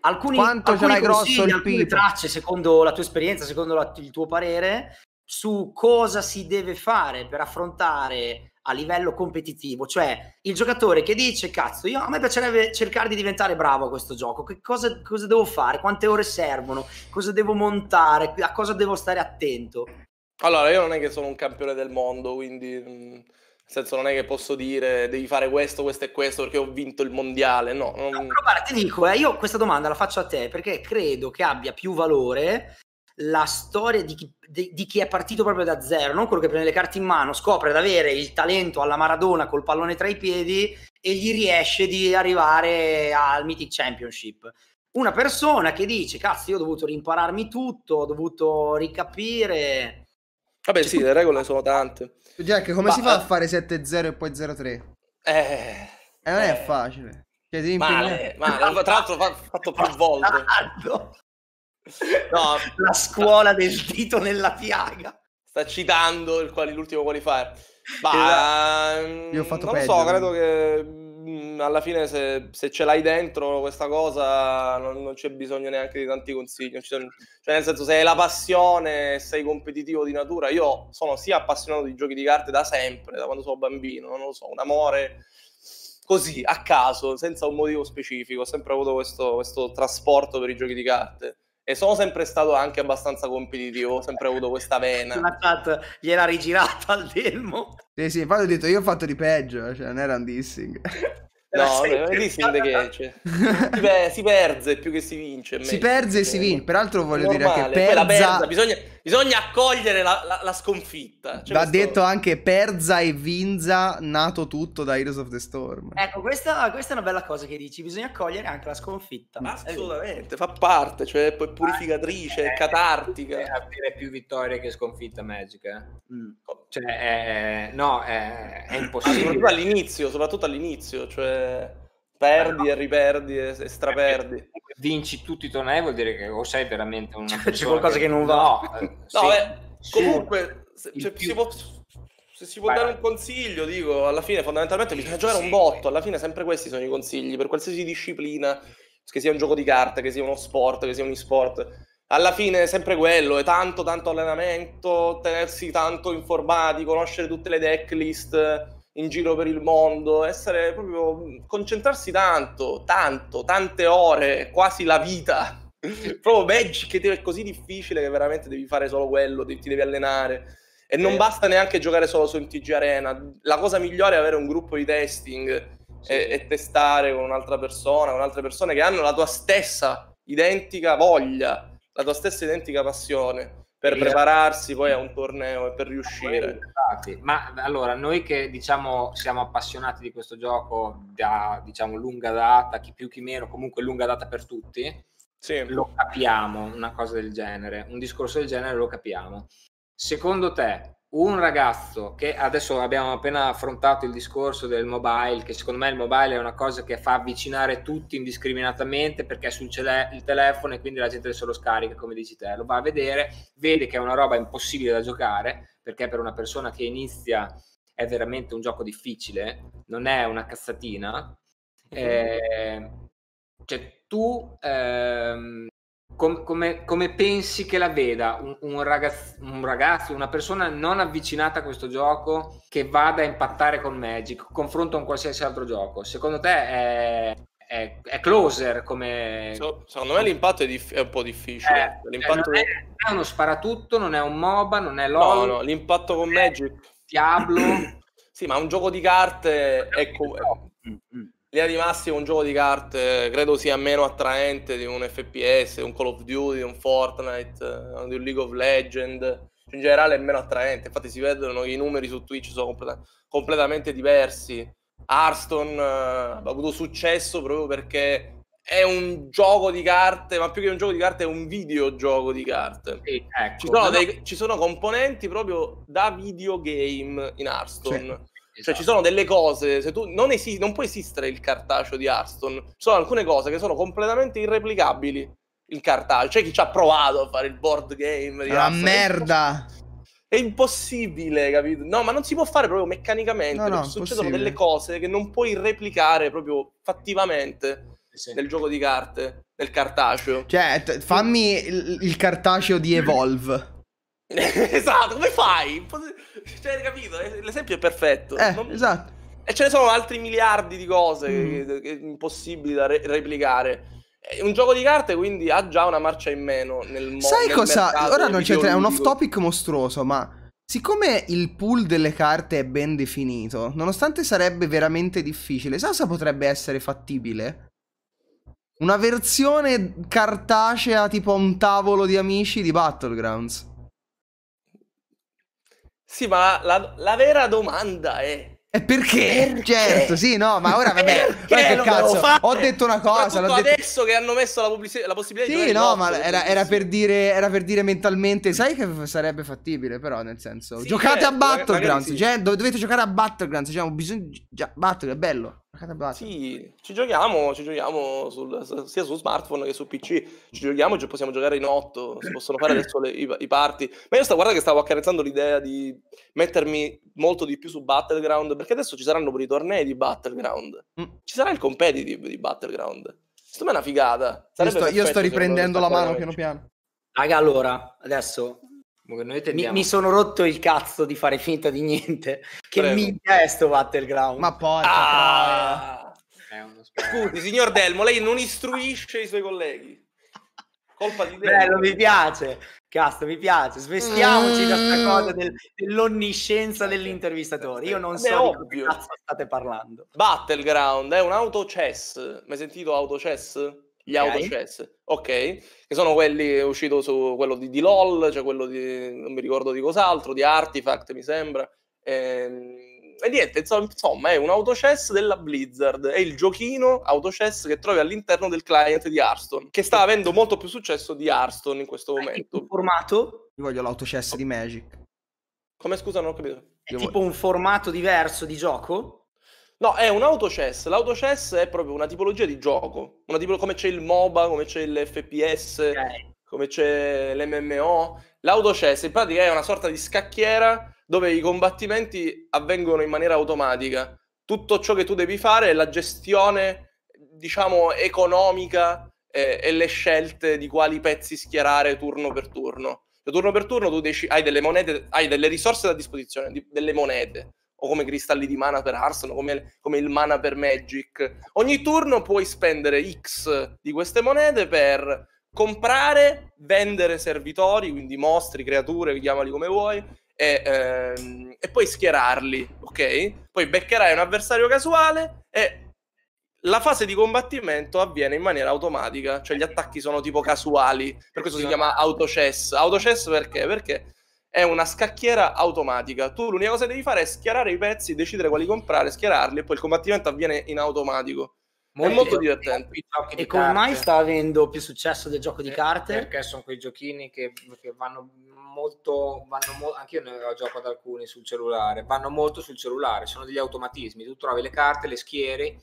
alcuni, alcuni grosso alcune tracce, secondo la tua esperienza, secondo la, il tuo parere, su cosa si deve fare per affrontare a livello competitivo, cioè il giocatore che dice cazzo, io, a me piacerebbe cercare di diventare bravo a questo gioco, che cosa, cosa devo fare, quante ore servono, cosa devo montare, a cosa devo stare attento. Allora, io non è che sono un campione del mondo, quindi mm, nel senso non è che posso dire devi fare questo, questo e questo perché ho vinto il mondiale, no. Non... no però guarda, ti dico, eh, io questa domanda la faccio a te perché credo che abbia più valore la storia di chi, di, di chi, è partito proprio da zero, non quello che prende le carte in mano, scopre ad avere il talento alla Maradona col pallone tra i piedi e gli riesce di arrivare al Mythic Championship. Una persona che dice, cazzo, io ho dovuto rimpararmi tutto, ho dovuto ricapire. Vabbè, C'è sì, le regole sono tante. Jack, come Ma, si fa a eh fare 7-0 e poi 0-3? Eh, eh non è facile. Cioè, male, male. Tra l'altro fatto più volte. Esatto. No, la scuola del dito nella piaga. Sta citando quali, l'ultimo qualifier. Ma mm, io ho fatto non lo so, credo che mm, alla fine se, se, ce l'hai dentro questa cosa non, non, c'è bisogno neanche di tanti consigli. Sono, cioè, nel senso, se hai la passione, sei competitivo di natura. Io sono sia appassionato di giochi di carte da sempre, da quando sono bambino, non lo so, un amore così, a caso, senza un motivo specifico. Ho sempre avuto questo, questo trasporto per i giochi di carte e sono sempre stato anche abbastanza competitivo, ho sempre avuto questa vena. La chat gliela rigirata al demo. Sì, sì, infatti ho detto io ho fatto di peggio, cioè non era un dissing. No, lì si vede si, per, si perze più che si vince. Si perde e si vince. Peraltro voglio dire che perza... perza bisogna, bisogna, accogliere la, la, la sconfitta. Cioè, Va questo... detto anche perza e vinza, nato tutto da Heroes of the Storm. Ecco, questa, questa, è una bella cosa che dici. Bisogna accogliere anche la sconfitta. Assolutamente, fa parte, cioè è purificatrice, è catartica. È più vittorie che sconfitta Magic. Mm. Cioè, eh, eh, eh no, eh, è, è ah, impossibile. soprattutto all'inizio, soprattutto all'inizio, cioè perdi no. e riperdi e, e straperdi. Vinci tutti i tornei vuol dire che o sei veramente una persona... C'è qualcosa che, che non va. No, no sì, beh, comunque, se, cioè, si può, se si può Vai. dare un consiglio, dico, alla fine fondamentalmente bisogna giocare un botto, alla fine sempre questi sono i consigli, per qualsiasi disciplina, che sia un gioco di carta, che sia uno sport, che sia un e-sport alla fine è sempre quello, è tanto, tanto allenamento, tenersi tanto informati, conoscere tutte le decklist in giro per il mondo, essere proprio, concentrarsi tanto, tanto, tante ore, quasi la vita. proprio Magic è così difficile che veramente devi fare solo quello, ti, devi allenare. E non eh. basta neanche giocare solo su MTG Arena. La cosa migliore è avere un gruppo di testing sì. e, e testare con un'altra persona, con altre persone che hanno la tua stessa identica voglia la tua stessa identica passione per e prepararsi poi a un torneo e per riuscire. Ma allora, noi che diciamo siamo appassionati di questo gioco da diciamo lunga data, chi più chi meno, comunque lunga data per tutti, sì. lo capiamo, una cosa del genere, un discorso del genere lo capiamo. Secondo te, un ragazzo che adesso abbiamo appena affrontato il discorso del mobile, che secondo me il mobile è una cosa che fa avvicinare tutti indiscriminatamente perché è sul cele- telefono e quindi la gente se lo scarica, come dici te, lo va a vedere, vede che è una roba impossibile da giocare perché per una persona che inizia è veramente un gioco difficile, non è una cazzatina. Eh, cioè, tu ehm, com- come, come, pensi che la veda un, un, ragaz- un, ragazzo, una persona non avvicinata a questo gioco che vada a impattare con Magic, confronto a un qualsiasi altro gioco? Secondo te è, è, è closer come... So, secondo me l'impatto è, diff- è un po' difficile. Eh, cioè, l'impatto... Non è, uno sparatutto, non è un MOBA, non è LOL. No, no, l'impatto con eh, Magic... Diablo... sì, ma un gioco di carte è... Co- eh. mm, mm linea di massima un gioco di carte credo sia meno attraente di un FPS, un Call of Duty, un Fortnite, eh, di un League of Legends. Cioè, in generale è meno attraente, infatti si vedono i numeri su Twitch sono complet- completamente diversi. Arston uh, eh, ha avuto successo proprio perché è un gioco di carte, ma più che un gioco di carte è un videogioco di carte. Sì, ecco, ci, sono dei, ci, sono componenti proprio da videogame in Arston. Sì Esatto. Cioè, ci esatto. sono delle cose. Se tu non, esi- non può esistere il cartaceo di Arston. Ci sono alcune cose che sono completamente irreplicabili. Il cartaceo. Cioè, chi ci ha provato a fare il board game. Di merda! È impossibile, capito? No, ma non si può fare proprio meccanicamente. No, no, succedono possibile. delle cose che non puoi replicare proprio fattivamente sì. nel gioco di carte, nel cartaceo. Cioè, t- fammi il, il cartaceo di Evolve. esatto, come fai? Cioè, hai capito? Eh, l'esempio è perfetto. Eh, non... Esatto. E ce ne sono altri miliardi di cose mm. che, che impossibili da re- replicare. Un gioco di carte quindi ha già una marcia in meno nel mondo. Sai nel cosa? Ora non c'entra, è un off topic mostruoso, ma siccome il pool delle carte è ben definito, nonostante sarebbe veramente difficile, sai cosa potrebbe essere fattibile? Una versione cartacea tipo un tavolo di amici di Battlegrounds. Sì, ma la, la vera domanda è... E perché? perché? Certo, sì, no, ma ora vabbè, ma che cazzo, ho detto una cosa, l'ho detto... adesso che hanno messo la, pubblic- la possibilità sì, di Sì, no, ma era, era, per dire, era, per dire, mentalmente, sai che sarebbe fattibile, però nel senso, sì, giocate certo, a Battlegrounds, sì. cioè, dovete giocare a Battlegrounds, cioè, bisogno già Battlegrounds è bello. Sì, ci giochiamo, ci giochiamo sul, sia su smartphone che su PC, ci giochiamo, possiamo giocare in otto, si possono fare adesso le, i, i party. Ma io stavo, guarda che stavo accarezzando l'idea di mettermi molto di più su Battleground, perché adesso ci saranno pure i tornei di Battleground. Mm. Ci sarà il competitive di Battleground. Secondo me è una figata. Io sto, io sto riprendendo la mano piano piano. Raga, allora, adesso Tendiamo... Mi, mi, sono rotto il cazzo di fare finta di niente. Che Prego. minchia è sto Battleground? Ma porca ah! Scusi, signor Delmo, lei non istruisce i suoi colleghi. Colpa di Delmo. Bello, mi piace. Cazzo, mi piace. Svestiamoci mm. da questa cosa del, dell'onniscienza dell'intervistatore. Io non Beh, so ovvio. di cosa state parlando. Battleground è un autocess. Mi hai sentito autocess? gli okay. auto chess, ok? Che sono quelli usciti su quello di, di LOL, cioè quello di non mi ricordo di cos'altro, di Artifact mi sembra. E, ehm, e niente, insomma, è un auto chess della Blizzard, è il giochino auto chess che trovi all'interno del client di Arston, che sta avendo molto più successo di Arston in questo momento. formato? Io voglio l'auto chess di Magic. Come scusa, non ho capito. È tipo un formato diverso di gioco? No, è un autochess. L'autochess è proprio una tipologia di gioco. Una tipo... Come c'è il MOBA, come c'è l'FPS, okay. come c'è l'MMO. L'autochess in pratica è una sorta di scacchiera dove i combattimenti avvengono in maniera automatica. Tutto ciò che tu devi fare è la gestione, diciamo, economica eh, e le scelte di quali pezzi schierare turno per turno. Cioè, turno per turno tu dec- hai delle monete, hai delle risorse a disposizione, di- delle monete o come cristalli di mana per Arsenal, come, come il mana per Magic. Ogni turno puoi spendere X di queste monete per comprare, vendere servitori, quindi mostri, creature, chiamali come vuoi, e, ehm, e poi schierarli, ok? Poi beccherai un avversario casuale e la fase di combattimento avviene in maniera automatica, cioè gli attacchi sono tipo casuali, per questo si chiama autochess. Autochess perché? Perché è una scacchiera automatica. Tu l'unica cosa che devi fare è schierare i pezzi, decidere quali comprare, schierarli e poi il combattimento avviene in automatico. Molto è molto divertente. E come carte. mai sta avendo più successo del gioco di eh, carte? Perché sono quei giochini che, che vanno molto, vanno mo- anche io ne gioco ad alcuni sul cellulare, vanno molto sul cellulare, sono degli automatismi, tu trovi le carte, le schiere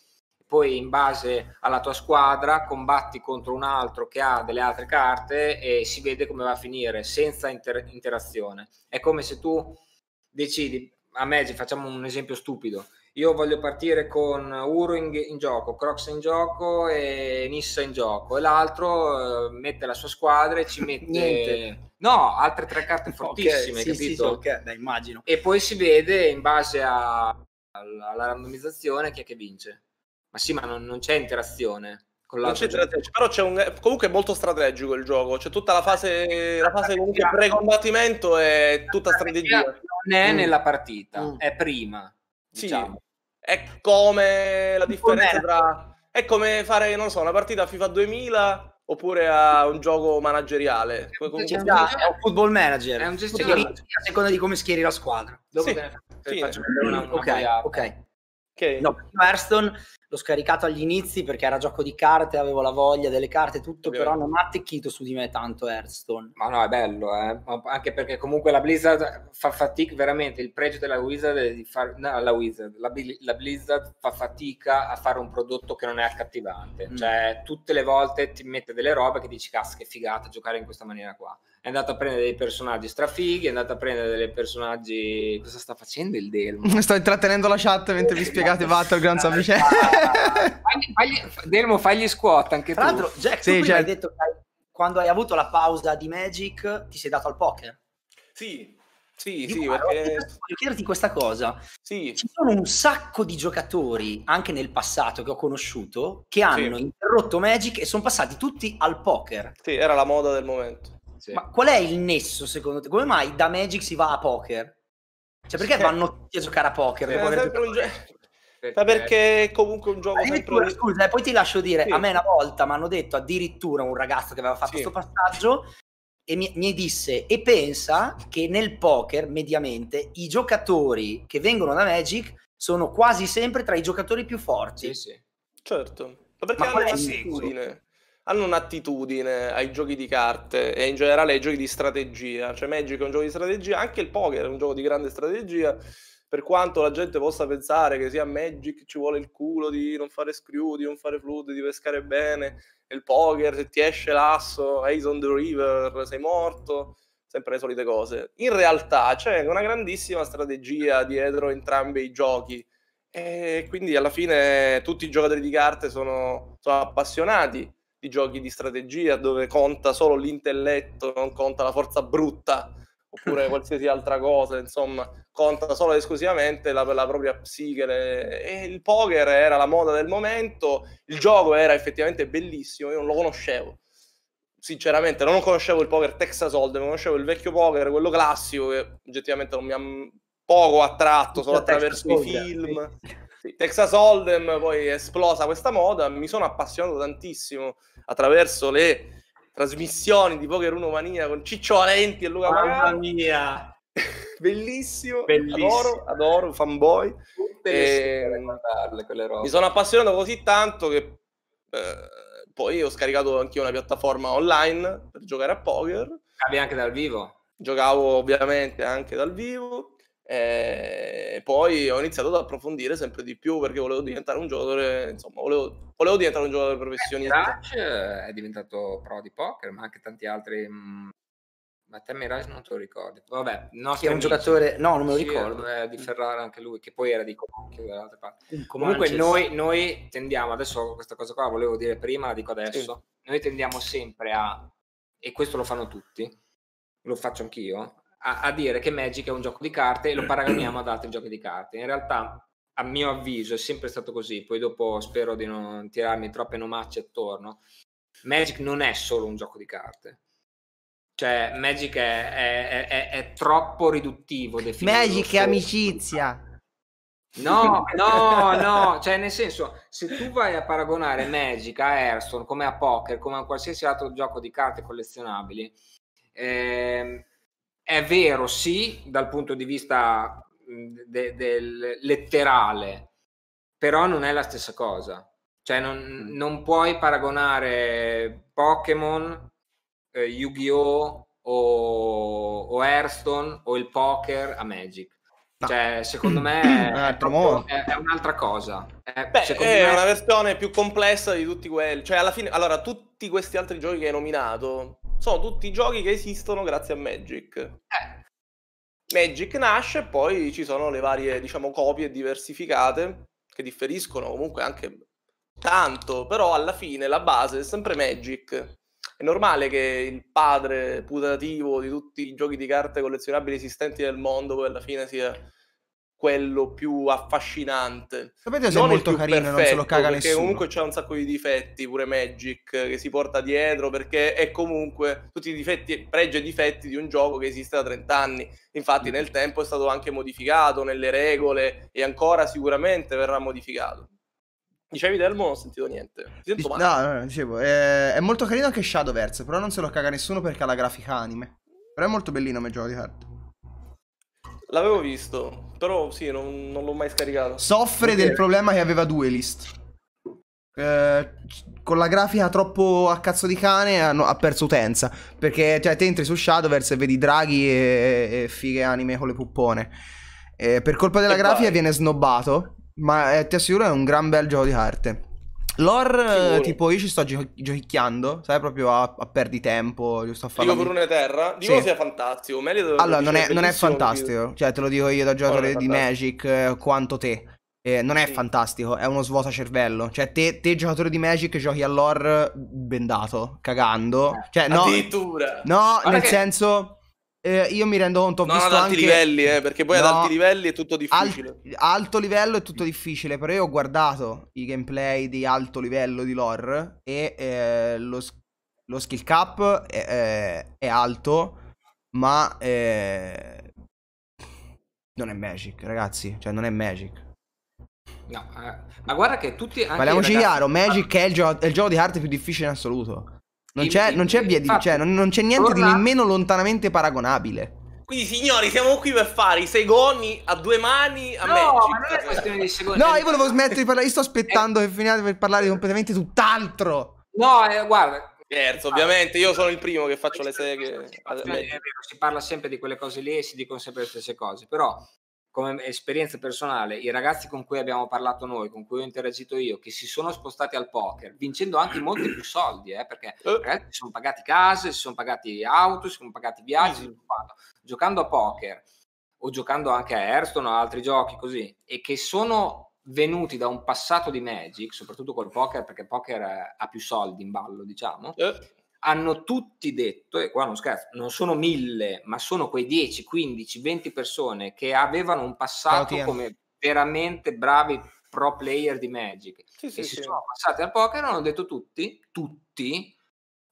poi in base alla tua squadra combatti contro un altro che ha delle altre carte e si vede come va a finire senza inter- interazione. È come se tu decidi, a me facciamo un esempio stupido, io voglio partire con Uro in, in gioco, Crocs in gioco e Nissa in gioco e l'altro eh, mette la sua squadra e ci mette no, altre tre carte fortissime, okay, sì, sì, okay. Dai, immagino. E poi si vede in base a, alla randomizzazione chi è che vince ma sì, ma non, non c'è interazione. Con non c'è interazione, però c'è un, eh, comunque è molto strategico il gioco, c'è tutta la fase, la fase comunque pre-combattimento è tutta strategia. Non è mm. nella partita, mm. è prima. Diciamo. Sì, è come la differenza tra... È come fare, non so, una partita a FIFA 2000 oppure a un gioco manageriale. Comunque... C'è un, è un football manager. È un cioè, gestione a seconda di come schieri la squadra. Dopo sì, te ne faccio vedere una, una ok, ok. Okay. No, Hearthstone l'ho scaricato agli inizi perché era gioco di carte, avevo la voglia delle carte, e tutto, Ovviamente. però non ha attecchito su di me tanto Hearthstone. Ma no, è bello, eh? anche perché comunque la Blizzard fa fatica, veramente, il pregio della Wizard è di fare, no, la Wizard, la, la, Blizzard fa fatica a fare un prodotto che non è accattivante, mm. cioè tutte le volte ti mette delle robe che dici, cazzo che figata giocare in questa maniera qua è andato a prendere dei personaggi strafighi, è andato a prendere dei personaggi... Cosa sta facendo il Delmo? Sto intrattenendo la chat mentre vi eh, spiegate Battlegrounds a vicenda. Delmo, fagli squat anche Tra tu. Tra l'altro, Jack, sì, tu certo. hai detto che quando hai avuto la pausa di Magic ti sei dato al poker. Sì, sì, Io, sì, allora, perché... Voglio chiederti questa cosa. Sì. Ci sono un sacco di giocatori, anche nel passato, che ho conosciuto, che hanno sì. interrotto Magic e sono passati tutti al poker. Sì, era la moda del momento. Sì. Ma qual è il nesso secondo te? Come mai da Magic si va a poker? Cioè perché vanno tutti a giocare a poker? Sì, eh, poker perché... Ma perché comunque un gioco sempre... Scusa, eh, poi ti lascio dire, sì. a me una volta mi hanno detto addirittura un ragazzo che aveva fatto questo passaggio e mi, mi, disse e pensa che nel poker mediamente i giocatori che vengono da Magic sono quasi sempre tra i giocatori più forti. Sì, sì. Certo. Ma perché Ma hanno un'attitudine hanno un'attitudine ai giochi di carte e in generale ai giochi di strategia. Cioè Magic è un gioco di strategia, anche il poker è un gioco di grande strategia. Per quanto la gente possa pensare che sia Magic ci vuole il culo di non fare screw, di non fare flood, di pescare bene, il poker se ti esce l'asso, Ace on the River, sei morto, sempre le solite cose. In realtà c'è una grandissima strategia dietro entrambi i giochi e quindi alla fine tutti i giocatori di carte sono, sono appassionati di giochi di strategia dove conta solo l'intelletto, non conta la forza brutta oppure qualsiasi altra cosa, insomma, conta solo ed esclusivamente la, la propria psiche. Le... E il poker era la moda del momento, il gioco era effettivamente bellissimo, io non lo conoscevo. Sinceramente, non conoscevo il poker Texas Hold'em, conoscevo il vecchio poker, quello classico, che oggettivamente non mi ha poco attratto, solo attraverso i film. Sì. Texas Hold'em, poi esplosa questa moda, mi sono appassionato tantissimo attraverso le trasmissioni di Poker 1 Mania con Ciccio Valenti e Luca Mamma mia! Bellissimo, Bellissimo, adoro, adoro fanboy. E... Ehm, mi sono appassionato così tanto che eh, poi ho scaricato anche una piattaforma online per giocare a poker. Cavi anche dal vivo? Giocavo ovviamente anche dal vivo e eh, poi ho iniziato ad approfondire sempre di più perché volevo diventare un giocatore, insomma, volevo, volevo diventare un giocatore professionista. Mirage eh, è diventato pro di poker, ma anche tanti altri. Mm, ma te Mirage non te lo ricordi? Vabbè, che è un amici. giocatore, no, non me lo sì, ricordo. Eh, di Ferrara anche lui, che poi era di Comacchio parte. Comunque, noi, noi, tendiamo adesso, questa cosa qua volevo dire prima, la dico adesso. Sì. Noi tendiamo sempre a, e questo lo fanno tutti, lo faccio anch'io, a, a dire che Magic è un gioco di carte e lo paragoniamo ad altri giochi di carte. In realtà, a mio avviso, è sempre stato così. Poi dopo spero di non tirarmi troppe nomacce attorno. Magic non è solo un gioco di carte. Cioè, Magic è, è, è, è troppo riduttivo. Magic è amicizia. No, no, no, cioè nel senso, se tu vai a paragonare Magic a Airstone come a poker, come a qualsiasi altro gioco di carte collezionabili, eh, è vero, sì, dal punto di vista de- del letterale, però non è la stessa cosa. Cioè, non, mm. non puoi paragonare Pokémon, eh, Yu-Gi-Oh! O, o Hearthstone o il poker a Magic. No. Cioè, secondo me è, proprio, è, è un'altra cosa. È, Beh, me... una versione più complessa di tutti quelli. Cioè, alla fine, allora, tutti questi altri giochi che hai nominato sono tutti giochi che esistono grazie a Magic. Eh. Magic nasce e poi ci sono le varie, diciamo, copie diversificate che differiscono comunque anche tanto, però alla fine la base è sempre Magic. È normale che il padre putativo di tutti i giochi di carte collezionabili esistenti nel mondo poi alla fine sia quello più affascinante. Sapete se è molto carino perfetto, non se lo caga perché nessuno. comunque c'è un sacco di difetti, pure Magic, che si porta dietro, perché è comunque tutti i difetti, pregi e difetti di un gioco che esiste da 30 anni. Infatti mm. nel tempo è stato anche modificato, nelle regole, e ancora sicuramente verrà modificato. Dicevi Delmo, non ho sentito niente. Sento no, no, no, dicevo, è, eh, è molto carino anche Shadowverse, però non se lo caga nessuno perché ha la grafica anime. Però è molto bellino come gioco di carte. L'avevo visto, però sì, non, non l'ho mai scaricato. Soffre okay. del problema che aveva Duelist. Eh, con la grafica troppo a cazzo di cane hanno, ha perso utenza. Perché cioè, te entri su Shadowverse e vedi draghi e, e fighe anime con le puppone. Eh, per colpa della e grafica vai. viene snobbato. Ma eh, ti assicuro è un gran bel gioco di carte. Lore, eh, tipo, io ci sto gio- giochicchiando, sai, proprio a, a perditempo, giusto a fare... Dico per terra? Dico sì. sia fantastico, Meglio Allora, non è, non è fantastico, video. cioè, te lo dico io da giocatore di Magic eh, quanto te. Eh, non è sì. fantastico, è uno svuota cervello. Cioè, te, te giocatore di Magic, giochi a Lore bendato, cagando. Eh, cioè, no, Addirittura! No, Guarda nel che... senso eh, io mi rendo conto. Ho non ad alti anche... livelli, eh, perché poi no, ad alti livelli è tutto difficile. Al... Alto livello è tutto difficile, però io ho guardato i gameplay di alto livello di lore e eh, lo, lo, skill cap è, eh, è alto, ma eh, non è Magic, ragazzi. Cioè, non è Magic. No, eh, ma guarda che tutti. Parliamoci chiaro: Magic è il, gio- è il gioco di carte più difficile in assoluto. Non c'è, non c'è via di... cioè, non, non c'è niente di nemmeno lontanamente paragonabile. Quindi signori, siamo qui per fare i segoni a due mani a no, Magic. Ma non è questione di secondi. No, io volevo smettere di parlare, io sto aspettando che finiate per parlare di completamente tutt'altro. No, eh, guarda, Scherzo, ovviamente, io sono il primo che faccio le seghe. Si parla sempre di quelle cose lì e si dicono sempre le stesse cose, però come esperienza personale, i ragazzi con cui abbiamo parlato noi, con cui ho interagito io, che si sono spostati al poker, vincendo anche molti più soldi, eh, perché eh. ragazzi, si sono pagati case, si sono pagati auto, si sono pagati viaggi, mm. giocando a poker o giocando anche a Hearthstone o altri giochi così, e che sono venuti da un passato di Magic, soprattutto col poker, perché poker eh, ha più soldi in ballo, diciamo, eh hanno tutti detto, e qua non scherzo, non sono mille, ma sono quei 10, 15, 20 persone che avevano un passato oh, come veramente bravi pro player di Magic sì, e sì, si sì. sono passati al poker hanno detto tutti, tutti,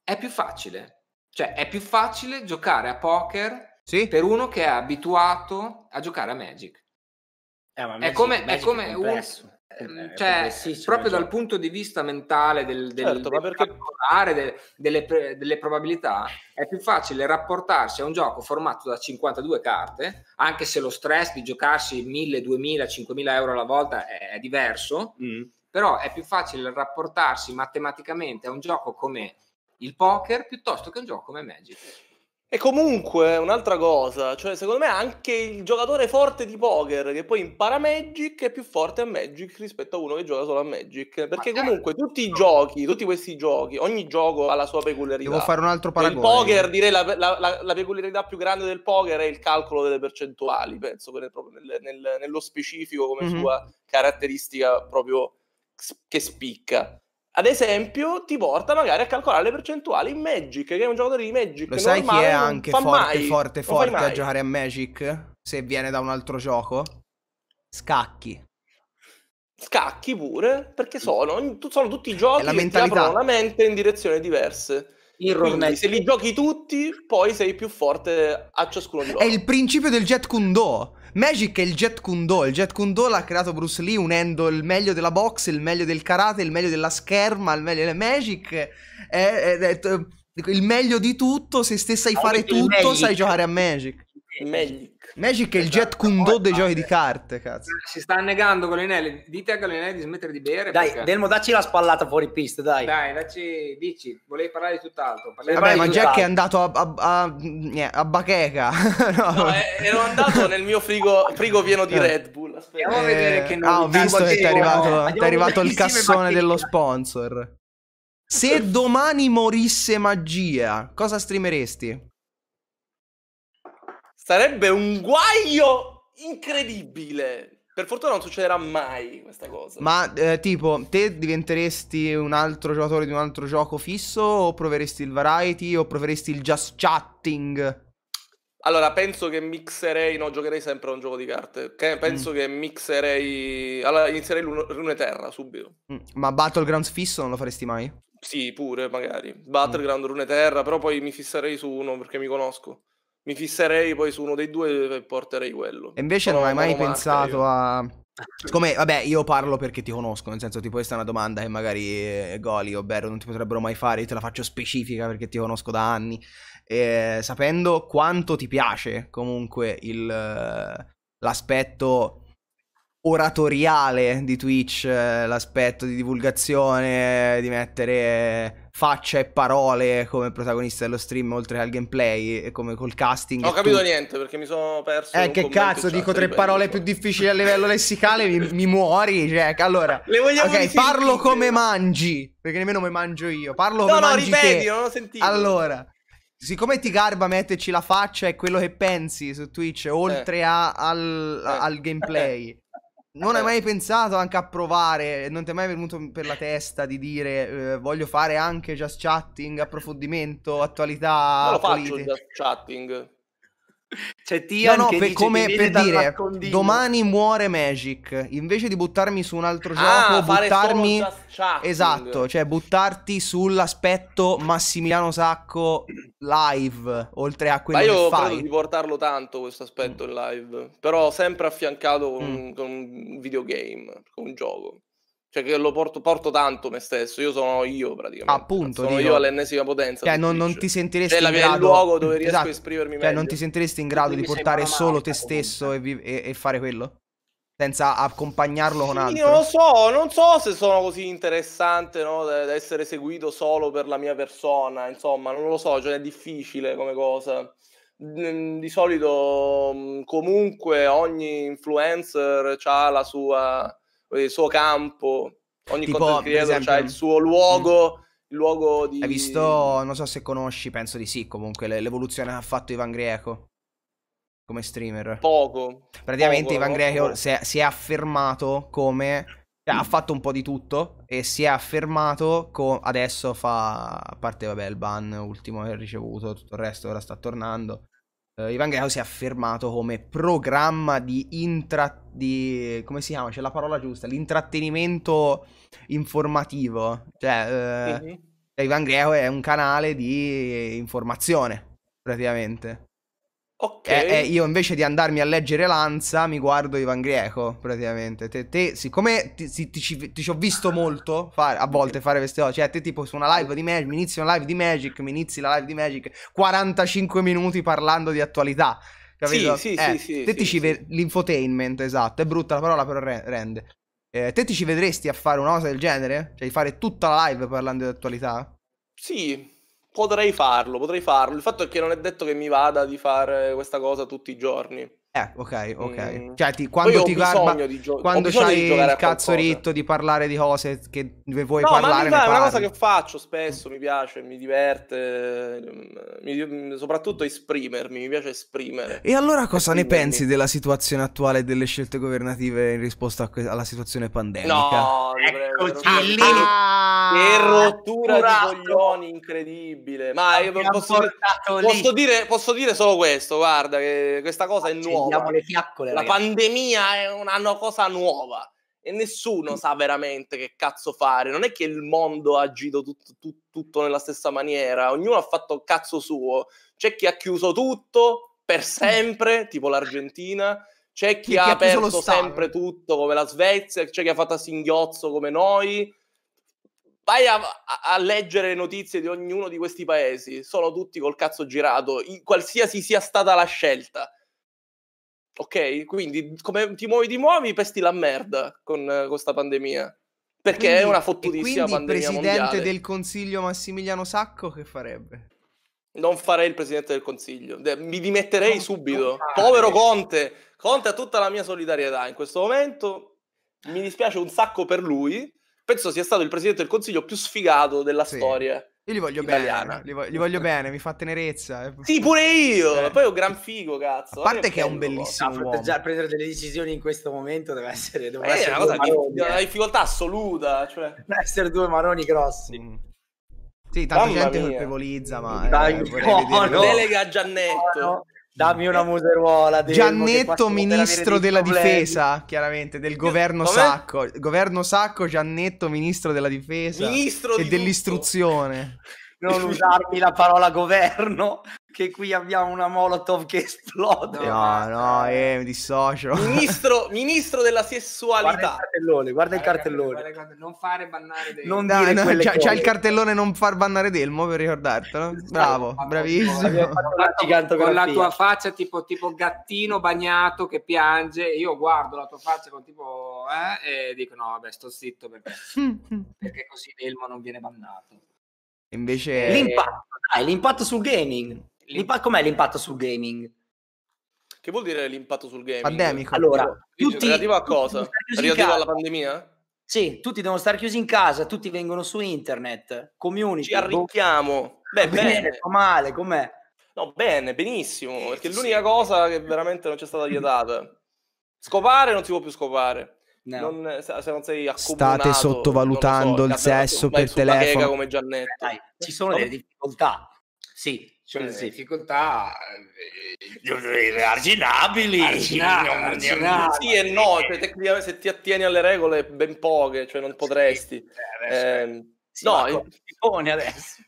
è più facile. Cioè è più facile giocare a poker per uno che è abituato a giocare a Magic. Eh, è come, è come è un, Ehm, cioè, proprio dal certo. punto di vista mentale del, del, certo, del perché... del, delle, delle, probabilità, è più facile rapportarsi a un gioco formato da 52 carte, anche se lo stress di giocarsi 1000, 2000, 5000 euro alla volta è, è diverso, mm. però è più facile rapportarsi matematicamente a un gioco come il poker piuttosto che un gioco come Magic. E comunque, eh, un'altra cosa, cioè secondo me anche il giocatore forte di poker che poi impara Magic è più forte a Magic rispetto a uno che gioca solo a Magic. Perché comunque tutti i giochi, tutti questi giochi, ogni gioco ha la sua peculiarità. Devo fare un altro paragone. Il poker, direi, la, la, la, la peculiarità più grande del poker è il calcolo delle percentuali, penso, per, nel, nel, nello specifico come mm-hmm. sua caratteristica proprio che spicca ad esempio, ti porta magari a calcolare le percentuali in Magic, che è un giocatore di Magic. Lo sai chi è anche forte, forte, forte, forte a giocare a Magic? Se viene da un altro gioco? Scacchi. Scacchi pure, perché sono, sono tutti giochi che ti aprono la mente in direzioni diverse. Quindi, se li giochi tutti, poi sei più forte a ciascuno di loro. È il principio del Jet Do. Magic è il Jet Kundo, il Jet Kundo l'ha creato Bruce Lee unendo il meglio della box, il meglio del karate, il meglio della scherma, il meglio delle Magic. È, è, è, il meglio di tutto, se sai ah, fare tutto, sai giocare a Magic. Magic. Magic è il esatto. jet kundo dei esatto. giochi di carte, cazzo. Si sta annegando Gallinelli. Dite a Gallinelli di smettere di bere. Dai, perché... Delmo, dacci la spallata fuori pista, dai. Dai, dacci, dici, volevi parlare di tutt'altro. Parlare Vabbè, di ma tutt'altro. Jack è andato a, a, a, a Bacheca. no. no è, eh, ero andato nel mio frigo, frigo pieno di eh. Red Bull. Aspetta. a eh, vedere che non ah, ho visto che ti è arrivato, no. arrivato il cassone bacchetta. dello sponsor. Se domani morisse magia, cosa streameresti? Sarebbe un guaio incredibile. Per fortuna non succederà mai questa cosa. Ma eh, tipo, te diventeresti un altro giocatore di un altro gioco fisso o proveresti il variety o proveresti il just chatting? Allora, penso che mixerei, no, giocherei sempre a un gioco di carte. Che mm. penso mm. che mixerei, allora inizierei Rune Terra subito. Mm. Ma Battlegrounds fisso non lo faresti mai? Sì, pure, magari. Battleground, mm. Rune Terra, però poi mi fisserei su uno perché mi conosco mi fisserei poi su uno dei due e porterei quello. E invece Però non hai mai pensato io. a... Siccome, vabbè, io parlo perché ti conosco, nel senso, tipo, questa è una domanda che magari eh, Goli o Berro non ti potrebbero mai fare, io te la faccio specifica perché ti conosco da anni, e, sapendo quanto ti piace comunque il, eh, l'aspetto oratoriale di Twitch, eh, l'aspetto di divulgazione, di mettere faccia e parole come protagonista dello stream oltre al gameplay e come col casting. Non ho capito tu... niente perché mi sono perso. Eh, che cazzo, dico tre parole più difficili a livello lessicale, mi, mi, muori. Cioè, allora, Le vogliamo ok, parlo come mangi perché nemmeno me mangio io. Parlo no, come no, mangi. ripeti, te. non ho sentito. Allora. Siccome ti garba metterci la faccia e quello che pensi su Twitch, oltre eh. a, al, eh. al gameplay, eh. Non hai mai pensato anche a provare, non ti è mai venuto per la testa di dire eh, voglio fare anche just chatting, approfondimento, attualità? Ma lo faccio politica. just chatting, cioè, Tian no, no, per, come per dire, domani muore Magic, invece di buttarmi su un altro ah, gioco, buttarmi Esatto, cioè buttarti sull'aspetto Massimiliano Sacco live, oltre a quello Ma io che fai. di portarlo tanto questo aspetto in live, però sempre affiancato con, mm. con un videogame, con un gioco. Cioè che lo porto, porto tanto me stesso, io sono io praticamente. Appunto. Sono dico, io all'ennesima potenza. Cioè non, non, ti sentiresti cioè, in grado... È il luogo dove riesco esatto, a esprimermi cioè, meglio. non ti sentiresti in grado di portare solo te stesso e, e, e fare quello? senza accompagnarlo sì, con altri. Io lo so, non so se sono così interessante no, da essere seguito solo per la mia persona, insomma, non lo so, cioè è difficile come cosa. Di solito comunque ogni influencer ha la sua il suo campo, ogni tipo, content creator esempio... ha il suo luogo. Mm. Il luogo di... Hai visto, non so se conosci, penso di sì, comunque l'evoluzione che ha fatto Ivan Greco come streamer. Poco. Praticamente poco, Ivan Greco si, si è affermato come cioè, ha fatto un po' di tutto e si è affermato. Co- adesso fa. A parte, vabbè, il ban ultimo che ha ricevuto, tutto il resto ora sta tornando. Uh, Ivan Grau si è affermato come programma di intrattenimento. Di, come si chiama? C'è la parola giusta, l'intrattenimento informativo. Cioè, uh, mm-hmm. Ivan Grau è un canale di informazione, praticamente. Ok. E, e io invece di andarmi a leggere Lanza mi guardo Ivan Grieco, praticamente. Te, te siccome ti, ti, ti, ti, ho visto molto fare, a volte fare queste cose, cioè te tipo su una live di Magic, mi inizi una live di Magic, mi inizi la live di Magic, 45 minuti parlando di attualità. Capito? Sì, sì, eh, sì, sì, te sì, sì. Ve- l'infotainment, esatto, è brutta la parola però rende. Eh, te ti ci vedresti a fare una cosa del genere? Cioè di fare tutta la live parlando di attualità? Sì, potrei farlo, potrei farlo. Il fatto è che non è detto che mi vada di fare questa cosa tutti i giorni. Eh, ok, ok. Mm. Cioè, ti, quando ti guarda, gio- quando c'hai il cazzo ritto di parlare di cose che vuoi no, parlare, ma è una cosa che faccio spesso, mi piace, mi diverte, mm, mi, mm, soprattutto esprimermi, mi piace esprimere. E allora cosa esprimermi. ne pensi della situazione attuale e delle scelte governative in risposta que- alla situazione pandemica? No, eccoci lì! Ah, che rottura ah, di coglioni incredibile. Ma io posso, posso, dire, posso dire solo questo, guarda, che questa cosa è nuova nuova. Fiaccole, la pandemia è una cosa nuova e nessuno mm. sa veramente che cazzo fare. Non è che il mondo ha agito tut, tut, tutto nella stessa maniera, ognuno ha fatto il cazzo suo. C'è chi ha chiuso tutto per mm. sempre, tipo l'Argentina, c'è chi, chi ha, ha aperto sempre tutto come la Svezia, c'è chi ha fatto a singhiozzo come noi. Vai a, a, a, leggere le notizie di ognuno di questi paesi, sono tutti col cazzo girato, in, qualsiasi sia stata la scelta. Ok? Quindi come ti muovi, di muovi, pesti la merda con questa eh, pandemia. Perché quindi, è una fottutissima pandemia il presidente del Consiglio Massimiliano Sacco che farebbe? Non farei il presidente del Consiglio, mi dimetterei non subito. Povero Conte, Conte ha tutta la mia solidarietà in questo momento. Mi dispiace un sacco per lui. Penso sia stato il presidente del Consiglio più sfigato della sì. storia. Io li voglio Italiana. bene, li, vo- li, voglio bene, mi fa tenerezza. Eh. Sì, pure io. Eh. Poi è un gran figo, cazzo. A parte che è un bellissimo no, ah, uomo. Già prendere delle decisioni in questo momento deve essere, deve eh, essere una, cosa maroni, di, eh. una difficoltà assoluta, cioè. deve essere due maroni grossi. Mm. Sì, tanta gente colpevolizza, ma Dai, eh, no, no. delega Giannetto. No, Dammi una eh, museruola. Devo, Giannetto, ministro della problemi. difesa, chiaramente, del governo Come? Sacco. Governo Sacco, Giannetto, ministro della difesa. Ministro e di dell'istruzione. non usarmi la parola governo che qui abbiamo una Molotov che esplode. No, no, eh, mi dissocio. Ministro, ministro della sessualità. Guarda il cartellone, guarda, il cartellone. non fare bannare Delmo. Non dai, no, c'è, c'è, il cartellone non far bannare Delmo per ricordartelo. Bravo, bravissimo. Con la tua faccia tipo, tipo, gattino bagnato che piange io guardo la tua faccia con tipo... Eh, e dico no, vabbè, sto zitto perché, perché così Delmo non viene bannato. Invece... L'impatto, dai, l'impatto sul gaming. L'impa- com'è l'impatto sul gaming? Che vuol dire l'impatto sul gaming? Pandemico. Allora, tutti, relativo a cosa? Relativo alla pandemia? Sì, tutti devono stare chiusi in casa, tutti vengono su internet, community. Ci arricchiamo. Beh, bene, bene. male, com'è? No, bene, benissimo, perché è l'unica cosa che veramente non c'è stata vietata. Scopare non si può più scopare. No. Non, se non sei State sottovalutando so, il sesso per telefono. Come Giannetti. Dai, ci sono no. delle difficoltà, sì, cioè le difficoltà eh, eh arginabili, sì e no, cioè, tecnicamente se ti attieni alle regole ben poche, cioè non potresti. Sì, eh, ehm, sì, no, il pone adesso.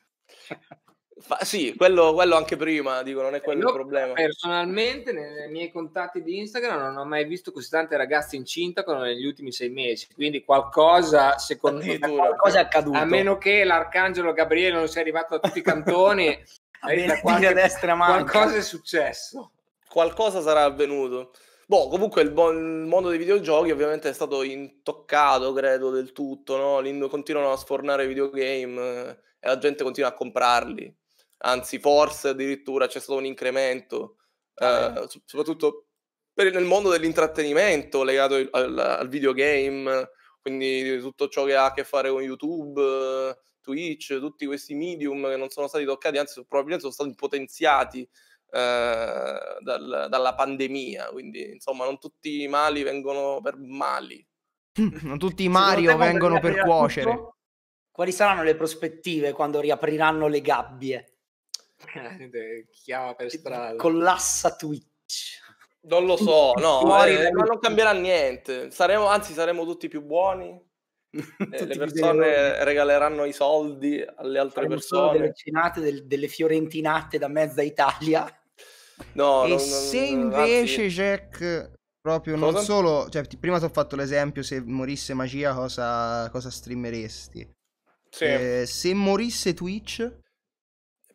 Fa, sì, quello, quello, anche prima, dico, non è quello Io il problema. Personalmente, nei, nei, miei contatti di Instagram non ho mai visto così tante ragazze incinta come negli ultimi sei mesi. Quindi qualcosa, secondo me, qualcosa è accaduto. A meno che l'arcangelo Gabriele non sia arrivato da tutti i cantoni Bene, qualche, destra manca. Qualcosa è successo. Qualcosa sarà avvenuto. Boh, comunque il, bo- il, mondo dei videogiochi ovviamente è stato intoccato, credo, del tutto, no? continuano a sfornare videogame e la gente continua a comprarli. Anzi, forse addirittura c'è stato un incremento, ah, eh, eh. soprattutto per, nel mondo dell'intrattenimento legato il, al, al videogame, quindi tutto ciò che ha a che fare con YouTube, Twitch, tutti questi medium che non sono stati toccati, anzi probabilmente sono stati potenziati eh, dal, dalla pandemia, quindi insomma non tutti i mali vengono per mali. non tutti i Mario vengono per cuocere. Tutto? Quali saranno le prospettive quando riapriranno le gabbie? Eh, chiama per strada. Collassa Twitch. Non lo so, no, eh, ma non cambierà niente. Saremo, anzi, saremo tutti più buoni, Eh, le persone regaleranno i soldi alle altre Faremo persone. Delle cenate, del, delle fiorentinate da mezza Italia. No, e non, se non, invece anzi... Jack proprio non solo, cioè, prima ti ho fatto l'esempio se morisse magia cosa, cosa streameresti? Sì. Eh, se morisse Twitch?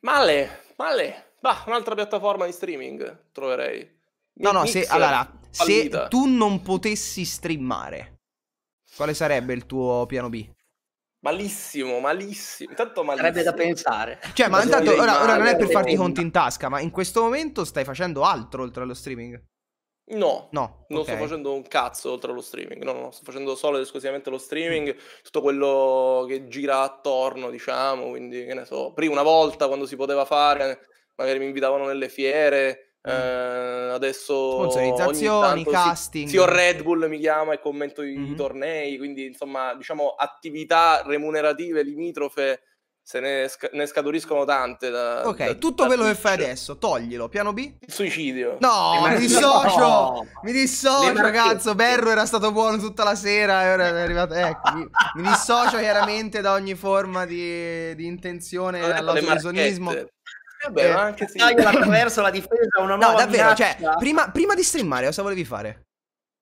Male, male. Bah, un'altra piattaforma di streaming troverei. No, no, se, allora, se tu non potessi streamare, quale sarebbe il tuo piano B? Malissimo, malissimo. Intanto malissimo. Sarebbe da pensare. Cioè, ma intanto ora, ora non è per farti i conti in tasca, ma in questo momento stai facendo altro oltre allo streaming? No, no non okay. sto facendo un cazzo oltre allo streaming, no, no, sto facendo solo ed esclusivamente lo streaming, mm. tutto quello che gira attorno, diciamo, quindi che ne so, prima una volta quando si poteva fare, magari mi invitavano nelle fiere, Mm. Eh, adesso sponsorizzazioni, casting. Zio Red Bull mi chiama e commento i, mm-hmm. tornei, quindi insomma, diciamo attività remunerative limitrofe se ne, sc- ne scaturiscono tante. Da, ok, da, tutto da quello che fai adesso, toglilo. Piano B? Il suicidio. No, mi dissocio. No. Mi dissocio, ragazzo. Berro era stato buono tutta la sera e ora è arrivato. Ecco, eh, mi, mi dissocio chiaramente da ogni forma di, di intenzione all'autolesionismo. Vabbè, eh, anche se... Taglio la verso la difesa, una nuova No, davvero, minaccia. cioè, prima, prima, di streamare cosa volevi fare?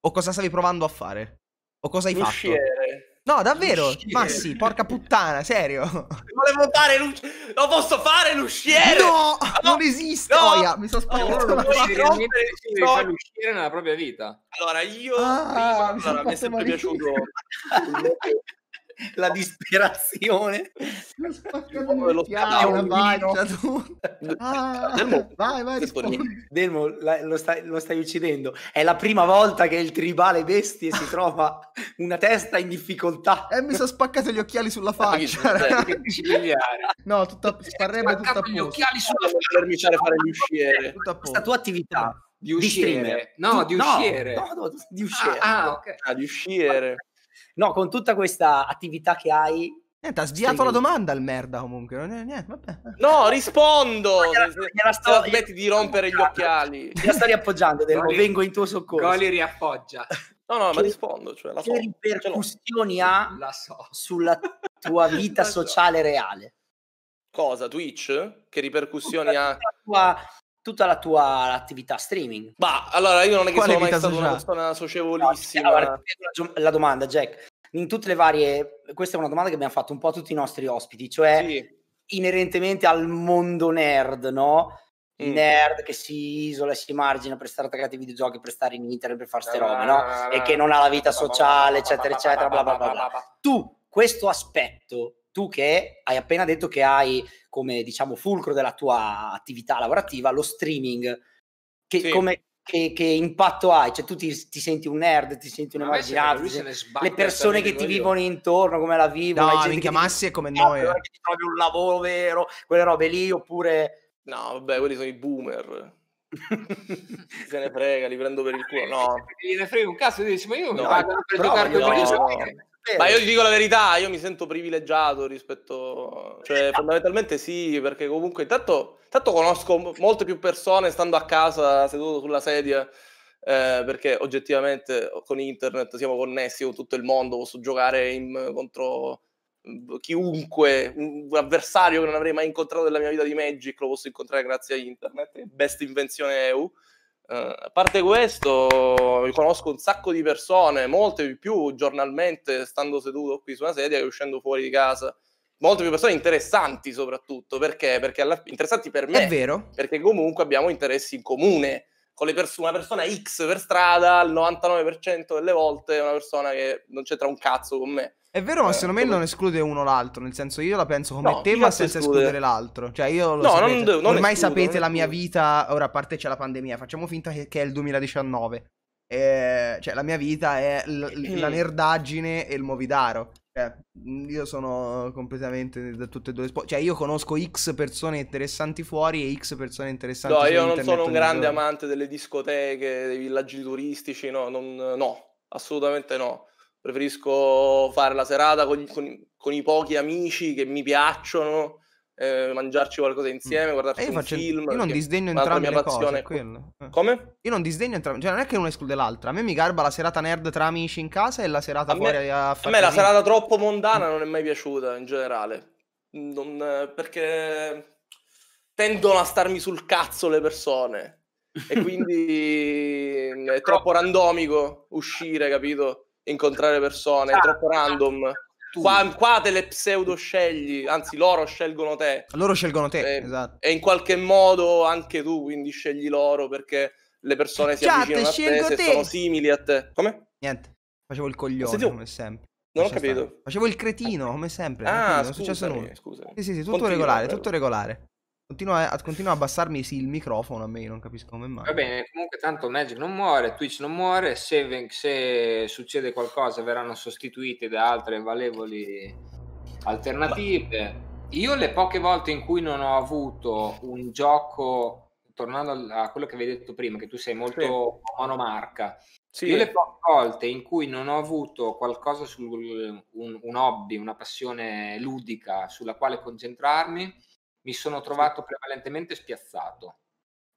O cosa stavi provando a fare? O cosa hai Lusciere. fatto? No, davvero, Lusciere. Massi, porca puttana, serio. Volevo fare l'usciere. Lo posso fare l'usciere? No, no, non esiste. No. Oia, mi sono spaventato. No, non puoi rompere l'usciere nella propria vita. Allora, io ah, prima, allora, mi è sempre piaciuto la disperazione. Lo una faccia tu. Ah, Delmo, vai, vai, Delmo, la, lo, stai, lo, stai, uccidendo. È la prima volta che il tribale bestie si trova una testa in difficoltà. E mi sono spaccato gli occhiali sulla eh, faccia. no, tutta, sparrebbe tutta gli occhiali sulla faccia. Per cominciare a fare l'usciere. Questa tua attività di uscire Di no, di uscire No, no, di uscire Ah, ah, okay. ah, di usciere. No, con tutta questa attività che hai... Niente, ha sviato sei... la domanda al merda comunque, non è niente, vabbè. No, rispondo! Gliela sto... Smetti di rompere gli occhiali. Gliela sto riappoggiando, Delmo, vengo in tuo soccorso. Goli riappoggia. No, no, che, ma rispondo. Cioè, la so, che ripercussioni ha so. sulla tua vita sociale reale? Cosa? Twitch? Che ripercussioni ha? La tua tutta la tua attività streaming. Ma allora io non è che Quale sono mai stata una persona socievolissima. allora, eh. la domanda, Jack, in tutte le varie, questa è una domanda che abbiamo fatto un po' a tutti i nostri ospiti, cioè sì. inerentemente al mondo nerd, no? mm. nerd che si isola e si margina per stare attaccati ai videogiochi, per stare in internet, per fare ste robe, no? E che non ha la vita sociale, eccetera, eccetera, bla bla. bla. Tu questo aspetto tu che hai appena detto che hai come diciamo fulcro della tua attività lavorativa lo streaming, che, sì. come, che, che impatto hai? Cioè tu ti, ti, senti un nerd, ti senti un emarginato, le persone cioè, che ti vivono intorno, come la vivono? No, minchia, Massi è come ah, noi. Ti eh. trovi un lavoro vero, quelle robe lì, oppure... No, vabbè, quelli sono i boomer. se ne frega, li prendo per il culo. No, ne frega un cazzo. Dici, ma io no, mi pagano per giocare con no, no. Ma io ti dico la verità, io mi sento privilegiato rispetto... Cioè, eh. fondamentalmente sì, perché comunque intanto, intanto conosco molte più persone stando a casa, seduto sulla sedia, eh, perché oggettivamente con internet siamo connessi con tutto il mondo, posso giocare in, contro mm, chiunque, un avversario che non avrei mai incontrato nella mia vita di Magic, lo posso incontrare grazie a internet, best invenzione EU. Uh, a parte questo, conosco un sacco di persone, molte di più giornalmente, stando seduto qui su una sedia che uscendo fuori di casa. Molte più persone interessanti soprattutto, perché? Perché alla... interessanti per me. È vero. Perché comunque abbiamo interessi in comune. Con le pers- una persona X per strada, il 99% delle volte è una persona che non c'entra un cazzo con me. È vero, ma eh, secondo me non esclude uno l'altro. Nel senso, io la penso come no, te, ma senza esclude. escludere l'altro. Cioè, io lo no, Non non Ormai escludo, sapete la mia vita. Ora, a parte c'è la pandemia, facciamo finta che, che è il 2019. E, eh, cioè, la mia vita è l- la eh. nerdaggine e il movidaro. Cioè, io sono completamente da tutte e due. Spo- cioè, io conosco X persone interessanti fuori e X persone interessanti fuori. No, io non sono un grande giorno. amante delle discoteche, dei villaggi turistici. No, non, no assolutamente no preferisco fare la serata con, con, con i pochi amici che mi piacciono, eh, mangiarci qualcosa insieme, mm. guardarci eh, un faccio, film. Io non disdegno entrambe le cose. Eh. Come? Io non disdegno entrambe, cioè non è che uno esclude l'altra. A me mi garba la serata nerd tra amici in casa e la serata a fuori me, a fare. A me la serata troppo mondana non è mai piaciuta in generale. Non, perché tendono a starmi sul cazzo le persone. E quindi è troppo randomico uscire, capito? incontrare persone, è esatto, troppo esatto. random. Tu. Qua, qua te le pseudo scegli, anzi loro scelgono te. Loro scelgono te, e, esatto. E in qualche modo anche tu, quindi scegli loro perché le persone si Chat, avvicinano a te, te, sono simili a te. Come? Niente, facevo il coglione Senti, come sempre. Non ho capito. Facevo il cretino come sempre. Ah, non è successo nulla. Scusa. Sì, sì, sì, tutto Continua, regolare, però. tutto regolare. Continua a, continua a abbassarmi sì, il microfono a me, non capisco come mai. Va bene, comunque tanto Magic non muore, Twitch non muore, se, se succede qualcosa verranno sostituite da altre valevoli alternative. Io le poche volte in cui non ho avuto un gioco, tornando a quello che avevi detto prima, che tu sei molto sì. monomarca, sì. io le poche volte in cui non ho avuto qualcosa su un, un hobby, una passione ludica sulla quale concentrarmi, mi sono trovato prevalentemente spiazzato.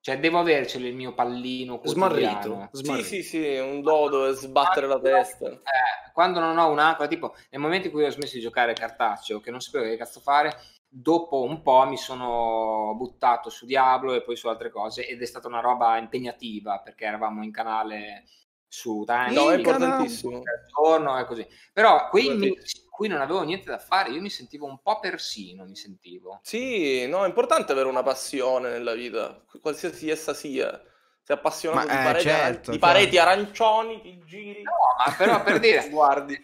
Cioè, devo avercelo il mio pallino smarrito, smarrito. Sì, sì, sì, un dodo e sbattere quando, la testa. Eh, quando non ho un'acqua, tipo, nel momento in cui ho smesso di giocare cartaceo, che non sapevo che cazzo fare, dopo un po' mi sono buttato su Diablo e poi su altre cose ed è stata una roba impegnativa perché eravamo in canale su Time. No, è importantissimo. Giorno, e così. Però qui mi, cui non avevo niente da fare, io mi sentivo un po' persino, mi sentivo. Sì, no, è importante avere una passione nella vita, qualsiasi essa sia. Sei appassionato ma, di, eh, pareti, certo, di pareti certo. arancioni, ti giri. No, ma però per dire, guardi.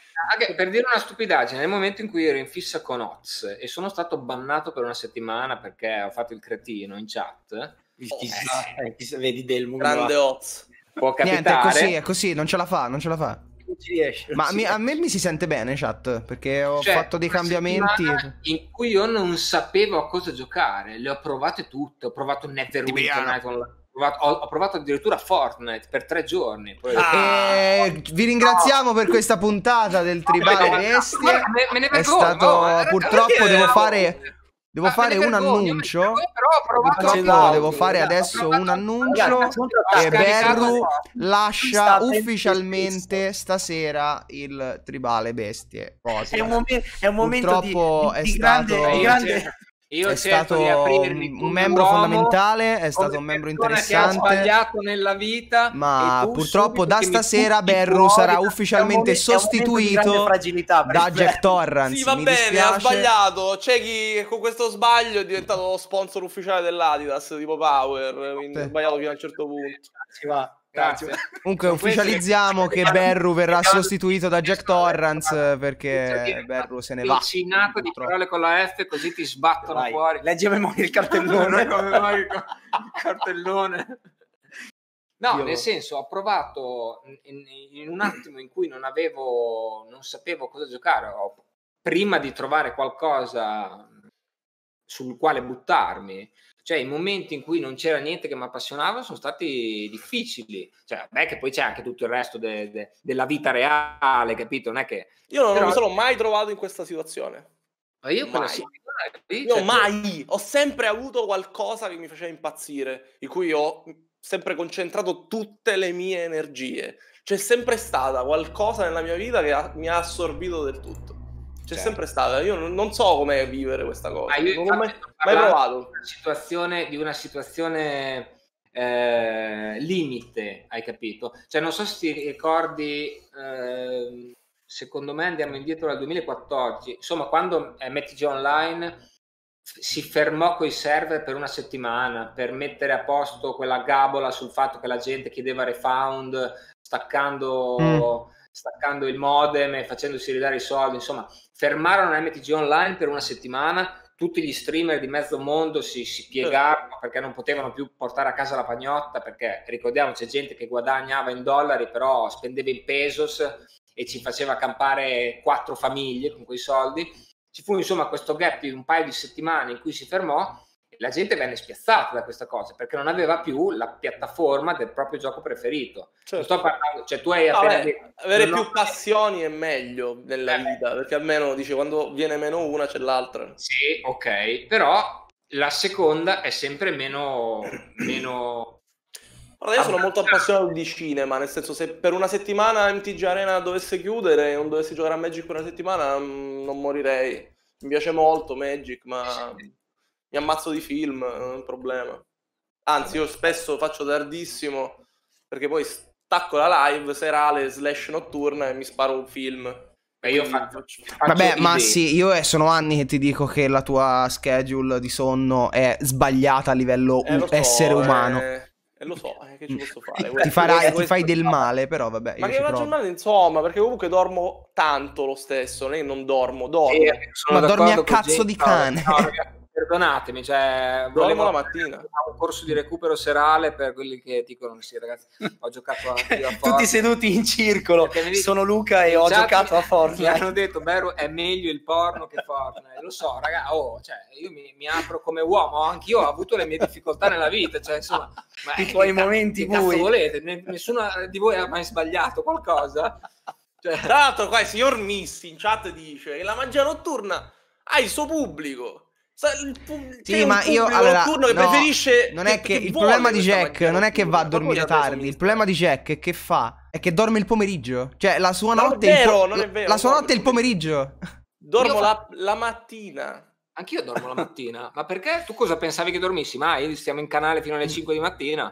per dire una stupidaggine, nel momento in cui ero in fissa con Oz e sono stato bannato per una settimana perché ho fatto il cretino in chat. Il chissà, eh, eh chissà, vedi Delmo. Grande Oz. Può capitare. Niente, è così, è così, non ce la fa, non ce la fa non ci riesce. Ma mi, a me mi si sente bene, chat, perché ho cioè, fatto dei cambiamenti. In cui io non sapevo a cosa giocare, le ho provate tutte. Ho provato Neverwinter Online. Ho, ho, provato addirittura Fortnite per tre giorni. Poi... Eh, ah, eh, vi ringraziamo no. per questa puntata del Tribale Bestie. No, me, me, ne vergogno. È stato, no, purtroppo devo fare Devo ah, fare un annuncio. Vergogno, però devo fare adesso un annuncio. E Berru lascia ufficialmente stasera il Tribale Bestie. È un, momen- è un momento di, di, è di stato grande, grande io è stato un membro uomo, fondamentale, è stato un membro interessante. Che ha sbagliato nella vita. Ma purtroppo da stasera Berru sarà ufficialmente sostituito da Jack Torrance. Sì, va Mi bene, dispiace. ha sbagliato. C'è chi con questo sbaglio è diventato lo sponsor ufficiale dell'Adidas, tipo Power. Quindi ha sbagliato fino a un certo punto. Si va. Grazie. Comunque ufficializziamo che Berru verrà sostituito da Jack Torrance perché Berru se ne va. Vicinato di parole con la F così ti sbattono Vai. fuori. Leggi a memoria il cartellone. il cartellone. No, Dio. nel senso, ho provato in, in, un attimo in cui non avevo, non sapevo cosa giocare, ho, prima di trovare qualcosa sul quale buttarmi, cioè, i momenti in cui non c'era niente che mi appassionava sono stati difficili. Cioè, beh, che poi c'è anche tutto il resto de- de- della vita reale, capito? Non è che... Io non, Però... non mi sono mai trovato in questa situazione. Ma io mai. Lì, io cioè, mai ho sempre avuto qualcosa che mi faceva impazzire, in cui ho sempre concentrato tutte le mie energie. C'è sempre stata qualcosa nella mia vita che ha, mi ha assorbito del tutto. C'è certo. sempre stata. Io non, non so come vivere questa cosa. Ah, non ho mai, mai provato. Una situazione, di una situazione eh, limite, hai capito? Cioè, non so se ti ricordi, eh, secondo me andiamo indietro al 2014, insomma, quando eh, MTG Online si fermò coi server per una settimana per mettere a posto quella gabola sul fatto che la gente chiedeva refund staccando mm staccando il modem e facendosi ridare i soldi, insomma, fermarono MTG Online per una settimana, tutti gli streamer di mezzo mondo si, si piegarono eh. perché non potevano più portare a casa la pagnotta, perché ricordiamo c'è gente che guadagnava in dollari, però spendeva in pesos e ci faceva campare quattro famiglie con quei soldi. Ci fu insomma questo gap di un paio di settimane in cui si fermò la gente venne spiazzata da questa cosa perché non aveva più la piattaforma del proprio gioco preferito. Certo. sto parlando, cioè tu hai appena ah, detto, avere più ho... passioni è meglio nella eh, vita perché almeno dice quando viene meno una c'è l'altra. Sì, ok, però la seconda è sempre meno, meno... Guarda, io sono molto appassionato di cinema, nel senso se per una settimana MTG Arena dovesse chiudere e non dovessi giocare a Magic per una settimana mm, non morirei. Mi piace molto Magic, ma... Sì, mi ammazzo di film, non è un problema. Anzi, io spesso faccio tardissimo perché poi stacco la live serale slash notturna e mi sparo un film. E io faccio, faccio Vabbè, Massi, io eh, sono anni che ti dico che la tua schedule di sonno è sbagliata a livello eh, so, essere umano. Eh, eh, lo so, eh, che ci posso fare? ti, farai, ti fai del male, però vabbè. Ma che una giornata, insomma, perché comunque dormo tanto lo stesso, né? non dormo, dormo. Eh, sì, ma dormi a cazzo gente, di cane. No, no, perdonatemi, cioè, volevo la mattina un corso di recupero serale per quelli che dicono sì ragazzi, ho giocato a, a Tutti seduti in circolo, dico, sono Luca e ho giocato a Fortnite. Mi hanno detto, Beru, è meglio il porno che Fortnite. Lo so, raga, oh, cioè, io mi, mi, apro come uomo, anch'io ho avuto le mie difficoltà nella vita, cioè, insomma, ma i tuoi momenti voi. volete? Nessuno di voi ha mai sbagliato qualcosa? Cioè... Tra l'altro qua il signor Missi in chat dice che la magia notturna ha il suo pubblico sì, cioè, ma io allora, turno che no, preferisce non è che, che il problema di Jack non è che va a dormire tardi, il problema di Jack è che fa è che dorme il pomeriggio, cioè la sua notte è vero, il po- è vero, la sua notte è il pomeriggio. Dormo la, la mattina. Anch'io dormo la mattina, ma perché tu cosa pensavi che dormissi? Ma io stiamo in canale fino alle 5 di mattina.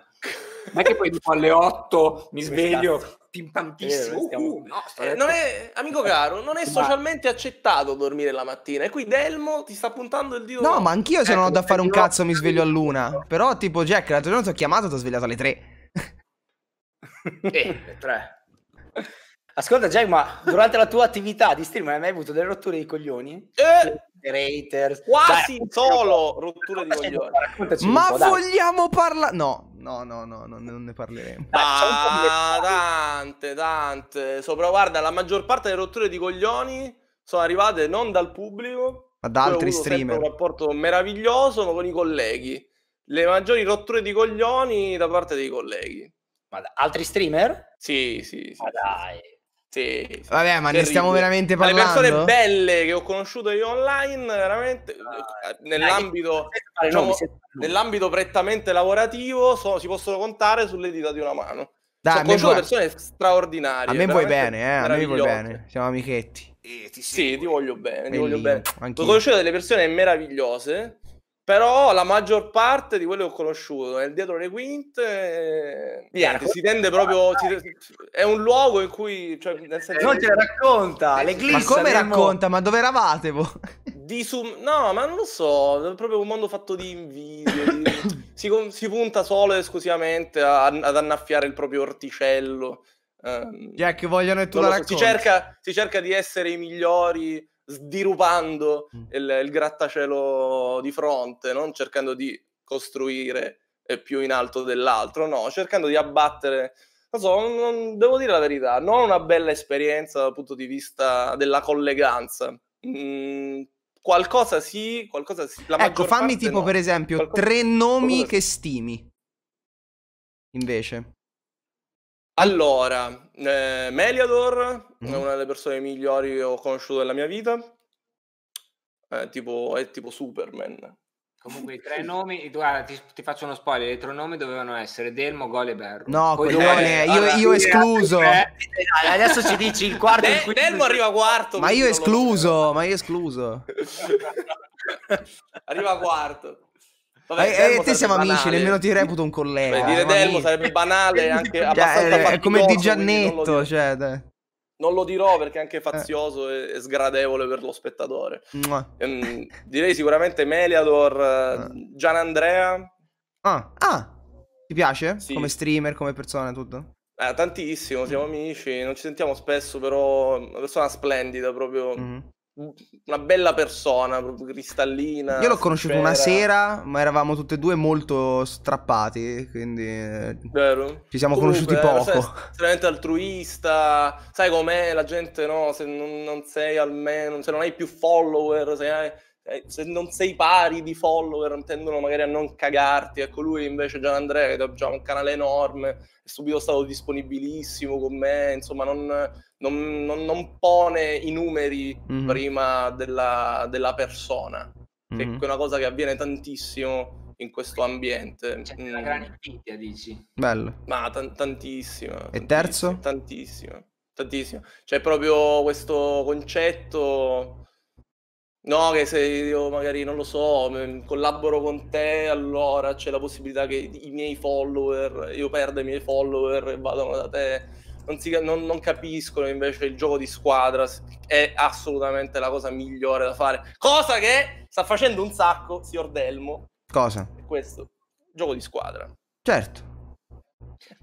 Non è che poi dopo alle 8 mi sveglio pimpantissimo. Eh, stiamo... uh, no, eh, non è, amico eh, caro, non è socialmente accettato dormire la mattina. E qui Delmo ti sta puntando il dito. No, ma anch'io se ecco, non ho ecco, da fare un cazzo mi sveglio a luna. Però, tipo, Jack, l'altro giorno ti ho chiamato e ti ho svegliato alle tre. eh, le tre. Ascolta, Jack, ma durante la tua attività di streamer hai mai avuto delle rotture di coglioni? Eh! Raters. Quasi dai, cioè, solo rotture di coglioni. Ma vogliamo parlare? No, No, no, no, no non ne parleremo. Ah, tante, tante. Sopra, guarda, la maggior parte delle rotture di coglioni sono arrivate non dal pubblico, ma da altri streamer. un rapporto meraviglioso ma con i colleghi. Le maggiori rotture di coglioni da parte dei colleghi. Ma da altri streamer? Sì, sì, sì. Ma dai. Sì. Sì, Vabbè, ma terribile. ne stiamo veramente parlando. Le persone belle che ho conosciuto io online, veramente uh, nell'ambito, dai, diciamo, nell'ambito prettamente lavorativo, so, si possono contare sulle dita di una mano. Dai, so, sono persone straordinarie. A me vuoi bene, eh, a me vuoi bene. Siamo amichetti. Eh, ti sì, ti voglio bene, ti voglio bene. Anch'io. Ho conosciuto delle persone meravigliose però la maggior parte di quelle che ho conosciuto è dietro le quinte eh, niente, si tende proprio ti, è un luogo in cui cioè, nel senso non ce la racconta le glissa, ma come racconta mo- ma dove eravate voi? Boh? Di sum- no ma non lo so è proprio un mondo fatto di invidie di... si, con- si, punta solo e esclusivamente a- ad annaffiare il proprio orticello eh, Jack vogliono e tu la so, si cerca, si cerca di essere i migliori sdirupando mm. il, il, grattacielo di fronte, non cercando di costruire più in alto dell'altro, no, cercando di abbattere. Non so, non, non, devo dire la verità, non una bella esperienza dal punto di vista della colleganza. Mm, qualcosa sì, qualcosa sì. ecco, fammi tipo no. per esempio qualcosa... tre nomi qualcosa che stimi. Invece. Allora, eh, Meliador mm. è una delle persone migliori che ho conosciuto nella mia vita. Eh, tipo, è tipo Superman. Comunque i tre nomi, guarda, ti, ti, faccio uno spoiler, i tre nomi dovevano essere Delmo, Gol e Berro. No, Poi è, io, allora, io escluso. Tre, adesso ci dici il quarto. De, il Delmo arriva quarto. Ma io escluso, ma io escluso. arriva quarto. Vabbè, e, eh, e eh, te siamo amici, nemmeno ti reputo un collega. Beh, dire Delmo sarebbe banale anche cioè, abbastanza eh, È come di Giannetto, non cioè... Dai. Non lo dirò perché è anche fazioso eh. e sgradevole per lo spettatore. Ehm, direi sicuramente Meliador, Gianandrea. Ah. ah, ti piace? Sì. Come streamer, come persona, e tutto? Eh, tantissimo, siamo mm. amici, non ci sentiamo spesso, però una persona splendida proprio. mm una bella persona, proprio cristallina. Io l'ho conosciuto spera. una sera, ma eravamo tutti e due molto strappati, quindi eh, Vero. ci siamo Comunque, conosciuti eh, poco. Sei estremamente altruista, sai com'è la gente, no? Se non, non sei almeno, se non hai più follower, se hai eh, se non sei pari di follower tendono magari a non cagarti, ecco lui invece Gian Andrea che ha già un canale enorme, è subito stato disponibilissimo con me, insomma non, non, non, non pone i numeri mm-hmm. prima della, della persona, mm-hmm. che è mhm. una cosa che avviene tantissimo in questo ambiente. C'è una mm. invidia, dici? Bello. Ma t- tantissima. E terzo? Tantissimo, tantissimo. C'è cioè, proprio questo concetto No, che se io magari non lo so, collaboro con te, allora c'è la possibilità che i miei follower, io perda i miei follower e vadano da te. Non, si, non, non, capiscono invece il gioco di squadra è assolutamente la cosa migliore da fare. Cosa che sta facendo un sacco, signor Delmo. Cosa? Questo, gioco di squadra. Certo,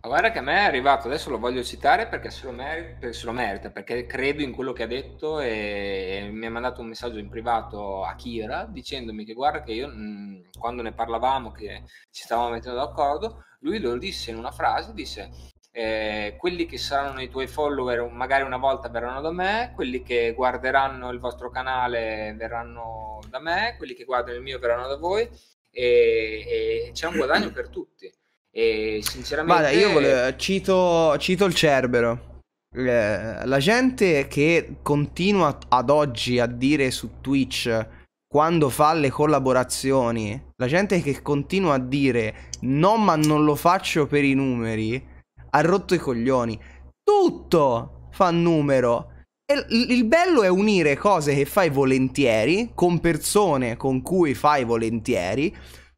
ma guarda che a me è arrivato, adesso lo voglio citare perché se lo, merita, se lo merita perché credo in quello che ha detto e, e, mi ha mandato un messaggio in privato a Kira dicendomi che guarda che io mh, mhmm, quando ne parlavamo, che ci stavamo mettendo d'accordo, lui lo disse in una frase, disse eh, quelli che saranno i tuoi follower magari una volta verranno da me, quelli che guarderanno il vostro canale verranno da me, quelli che guardano il mio verranno da voi e, e c'è un guadagno per tutti e sinceramente... Guarda, io volevo, cito, cito il Cerbero. Eh, la gente che continua ad oggi a dire su Twitch quando fa le collaborazioni, la gente che continua a dire no ma non lo faccio per i numeri, ha rotto i coglioni. Tutto fa numero. E il bello è unire cose che fai volentieri con persone con cui fai volentieri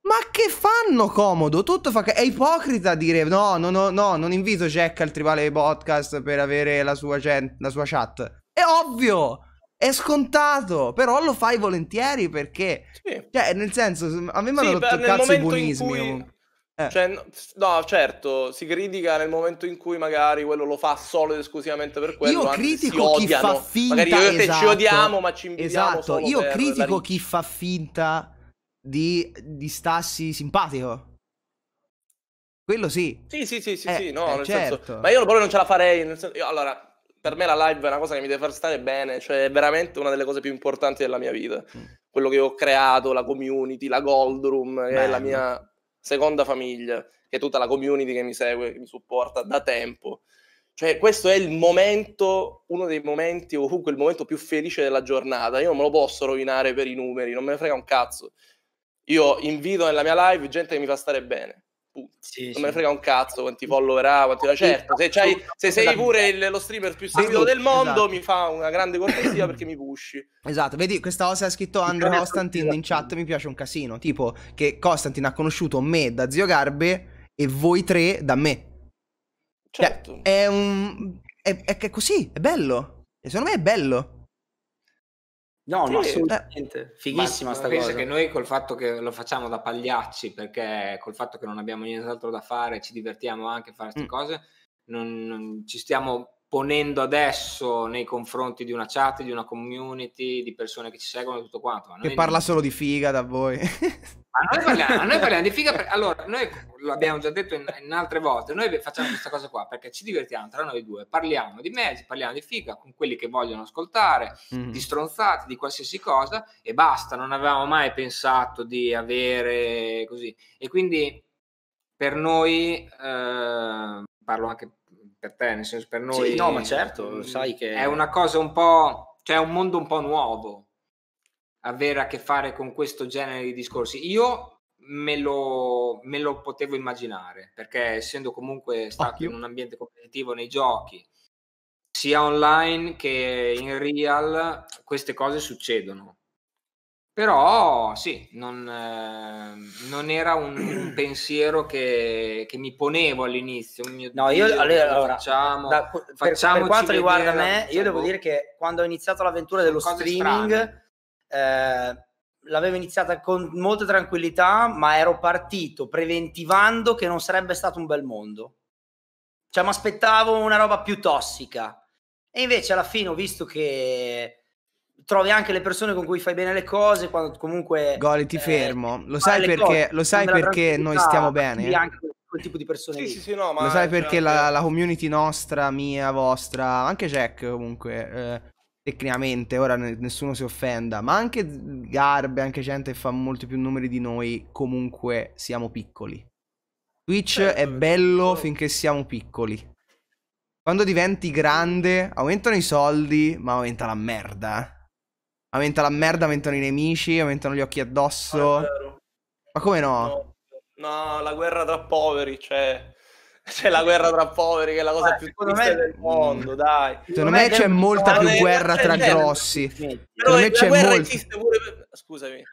ma che fanno comodo? Tutto fa... È ipocrita dire no, no, no, no, non invito Jack al tribale podcast per avere la sua, gen... la sua chat. È ovvio! È scontato, però lo fai volentieri perché... Sì. Cioè, nel senso, a me mi hanno sì, rotto il cazzo i buonismi. Cui... Eh. Cioè, no, certo, si critica nel momento in cui magari quello lo fa solo ed esclusivamente per quello. Io critico chi fa finta. Magari io e esatto. te ci odiamo, ma ci invidiamo Esatto, io critico per... chi fa finta di, di stassi simpatico. Quello sì. Sì, sì, sì, sì, eh, sì no, eh, nel certo. senso... Ma io proprio non ce la farei, nel senso... Io, allora, per me la live è una cosa che mi deve far stare bene, cioè è veramente una delle cose più importanti della mia vita. Mm. Quello che ho creato, la community, la gold room, che Bello. è la mia seconda famiglia, che è tutta la community che mi segue, che mi supporta da tempo. Cioè, questo è il momento, uno dei momenti, o comunque il momento più felice della giornata. Io non me lo posso rovinare per i numeri, non me ne frega un cazzo. Io invito nella mia live gente che mi fa stare bene. Sì, non sì. me ne frega un cazzo quanti follower ha, quanti certo. Se, se, sei pure il, lo streamer più seguito del mondo, esatto. mi fa una grande cortesia perché mi pushi. Esatto, vedi, questa cosa ha scritto Andrew Constantin in chat. Mi piace un casino. Tipo che Constantin ha conosciuto me da zio Garbe e voi tre da me. Cioè, certo. Cioè, è un. È, è, è così, è bello. E secondo me è bello. No, sì, no, eh. assolutamente. Fighissima ma sta penso cosa. che noi col fatto che lo facciamo da pagliacci, perché col fatto che non abbiamo nient'altro da fare, ci divertiamo anche a fare queste mm. cose, non, non, ci stiamo ponendo adesso nei confronti di una chat, di una community, di persone che ci seguono e tutto quanto. Che parla solo di figa da voi. Ma noi parliamo, noi parliamo di figa, per, allora noi l'abbiamo già detto in, in, altre volte, noi facciamo questa cosa qua perché ci divertiamo tra noi due, parliamo di mezzi, parliamo di figa con quelli che vogliono ascoltare, mm. di stronzati, di qualsiasi cosa e basta, non avevamo mai pensato di avere così. E quindi per noi, eh, parlo anche per te, nel senso per noi... Sì, no, ma certo, sai che... È una cosa un po'... cioè un mondo un po' nuovo avere a che fare con questo genere di discorsi. Io me lo, me lo potevo immaginare, perché essendo comunque stato Occhio. in un ambiente competitivo nei giochi, sia online che in real, queste cose succedono. Però sì, non, eh, non era un, un pensiero che, che, mi ponevo all'inizio. Mio no, Dio, io allora, facciamo, da, per, per, quanto riguarda vedere, me, io cioè, devo boh. dire che quando ho iniziato l'avventura dello streaming, eh, l'avevo iniziata con molta tranquillità, ma ero partito preventivando che non sarebbe stato un bel mondo. Cioè, mi aspettavo una roba più tossica. E invece alla fine ho visto che trovi anche le persone con cui fai bene le cose quando comunque Goli ti eh, fermo lo sai perché, lo sai perché noi stiamo bene anche quel tipo di persone sì, sì, sì, no, lo sai cioè, perché la, la, community nostra mia vostra anche Jack comunque eh, tecnicamente ora nessuno si offenda ma anche Garbe anche gente che fa molti più numeri di noi comunque siamo piccoli Twitch certo, è eh, bello certo. finché siamo piccoli quando diventi grande aumentano i soldi ma aumenta la merda eh. Aumenta la merda, aumentano i nemici, aumentano gli occhi addosso. Ah, Ma come no? no? no? la guerra tra poveri, cioè... C'è cioè, la guerra tra poveri che è la cosa Beh, più triste me... del mondo, dai. Secondo me c'è molta più guerra cioè, tra grossi. Secondo me c'è molta. Scusami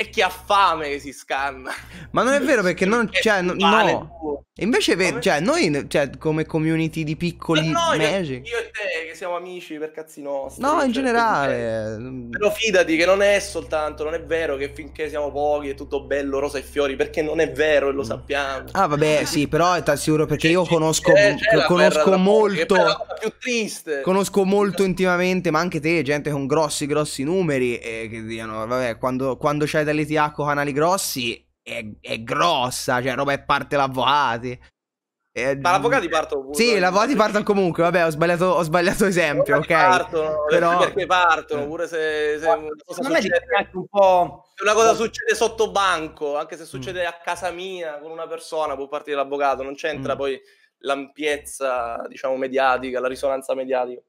è chi ha fame che si scanna. Ma non è vero perché non cioè, no. Invece per, cioè, noi cioè, come community di piccoli no, magic. Io e te che siamo amici per cazzi nostri. No, in cioè, generale. Cioè, Modo. Mm. Però fidati che non è soltanto, non è vero che finché siamo pochi è tutto bello, rosa e fiori, perché non è vero e lo mm. sappiamo. Ah, vabbè, sì, però è sicuro perché io conosco, conosco molto più triste. Conosco molto intimamente, ma anche te, gente con grossi grossi numeri e che diano, vabbè, quando, quando c'hai Fratelli con Canali Grossi è, è grossa, cioè roba è parte l'avvocati. È... Ma l'avvocati partono comunque. Sì, l'avvocati eh. partono comunque, vabbè, ho sbagliato, ho sbagliato esempio, ok? Partono, Però... perché partono, pure se, se Ma, una cosa succede un po'... Se una cosa succede sotto banco, anche se succede mm. a casa mia con una persona, può partire l'avvocato, non c'entra mm. poi l'ampiezza, diciamo, mediatica, la risonanza mediatica.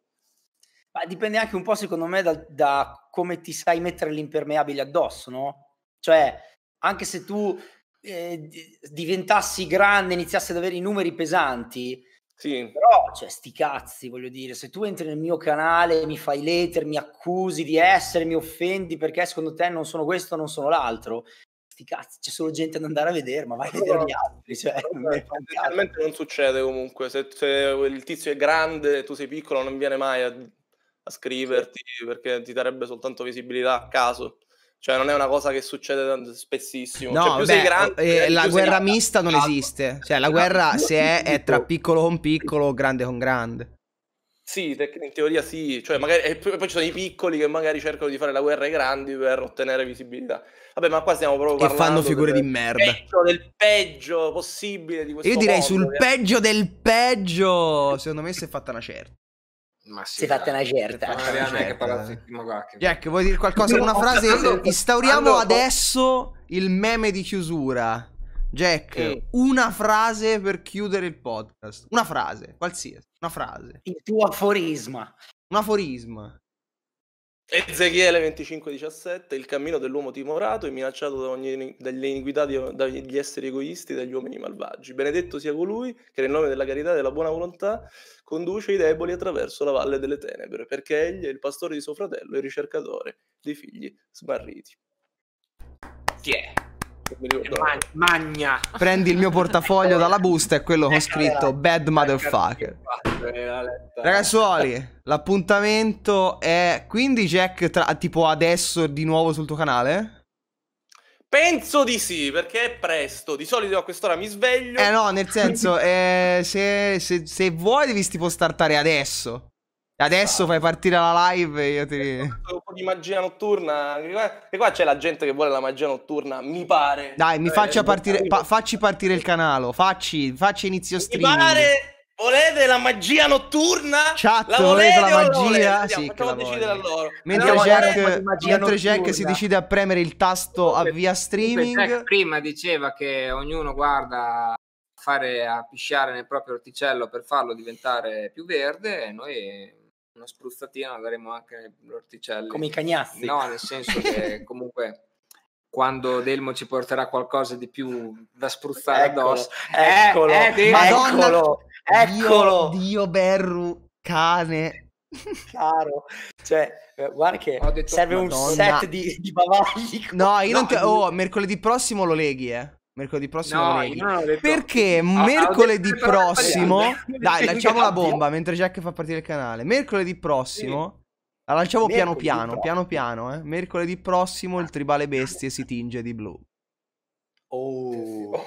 Ma dipende anche un po', secondo me, da, da come ti sai mettere l'impermeabile addosso, no? Cioè, anche se tu eh, diventassi grande, iniziassi ad avere i numeri pesanti, sì. Però, cioè, sti cazzi, voglio dire, se tu entri nel mio canale, mi fai letter, mi accusi di essere, mi offendi perché secondo te non sono questo, non sono l'altro, sti cazzi, c'è solo gente ad andare a vedere, ma vai a vedere gli altri. Cioè, non, non succede comunque, se, se, il tizio è grande tu sei piccolo non viene mai a, a scriverti sì. perché ti darebbe soltanto visibilità a caso. Cioè, non è una cosa che succede spessissimo. No, cioè, più beh, sei grande, eh, la guerra mista non esiste. Cioè, la ah, guerra, se è, è tra piccolo con piccolo, grande con grande. Sì, in teoria sì, cioè magari, e poi ci sono i piccoli che magari cercano di fare la guerra ai grandi per ottenere visibilità. Vabbè, ma qua stiamo proprio e parlando... E fanno figure di merda. Peggio del peggio possibile di questo Io direi mondo, sul che... peggio del peggio, secondo me si è fatta una certa. Ma sì, si è fatta una certa. Jack, vuoi dire qualcosa? Una frase? Instauriamo adesso il meme di chiusura. Jack, eh. una frase per chiudere il podcast. Una frase, qualsiasi. Una frase. Il tuo aforisma. Un aforisma. Ezechiele 25:17, il cammino dell'uomo timorato è minacciato da ogni, dalle iniquità di, dagli esseri egoisti dagli uomini malvagi. Benedetto sia colui che nel nome della carità e della buona volontà conduce i deboli attraverso la valle delle tenebre, perché egli è il pastore di suo fratello e il ricercatore dei figli smarriti. Yeah. Mag magna. Prendi il mio portafoglio dalla busta e quello con eh, scritto Bad Motherfucker. Eh, Ragazzuoli, l'appuntamento è quindi Jack tra, tipo adesso di nuovo sul tuo canale? Penso di sì, perché è presto. Di solito a quest'ora mi sveglio. Eh no, nel senso, eh, se, se, se, vuoi devi tipo startare adesso. Adesso fai partire la live e io ti... Un po' di magia notturna. E qua c'è la gente che vuole la magia notturna, mi pare. Dai, mi eh, faccia partire, pa- facci partire il canale, facci, facci inizio streaming. Mi pare... Volete la magia notturna? Chat, la volete, volete la magia? Volete? Sì, Facciamo decidere a loro. Mentre, allora, Jack, mentre Jack, si decide a premere il tasto a via streaming. Jack prima diceva che ognuno guarda fare a pisciare nel proprio orticello per farlo diventare più verde noi una spruzzatina avremo anche l'orticello. Come i cagnazzi. No, nel senso che comunque quando Delmo ci porterà qualcosa di più da spruzzare eccolo, addosso. Eh, eh, eccolo, eh, eh, Madonna, eccolo, eccolo. Dio, Dio Berru, cane. Caro, cioè, eh, guarda che detto, serve Madonna. un set di, di bavagli. No, io no, non te... Oh, mercoledì prossimo lo leghi, eh. Mercoledì prossimo no, Non Perché no, ah, ah, mercoledì prossimo... Dai, lanciamo la bomba mentre Jack fa partire il canale. Mercoledì prossimo... Sì. La lanciamo piano piano, piano piano, eh. Mercoledì prossimo il tribale bestie si tinge di blu. Oh, oh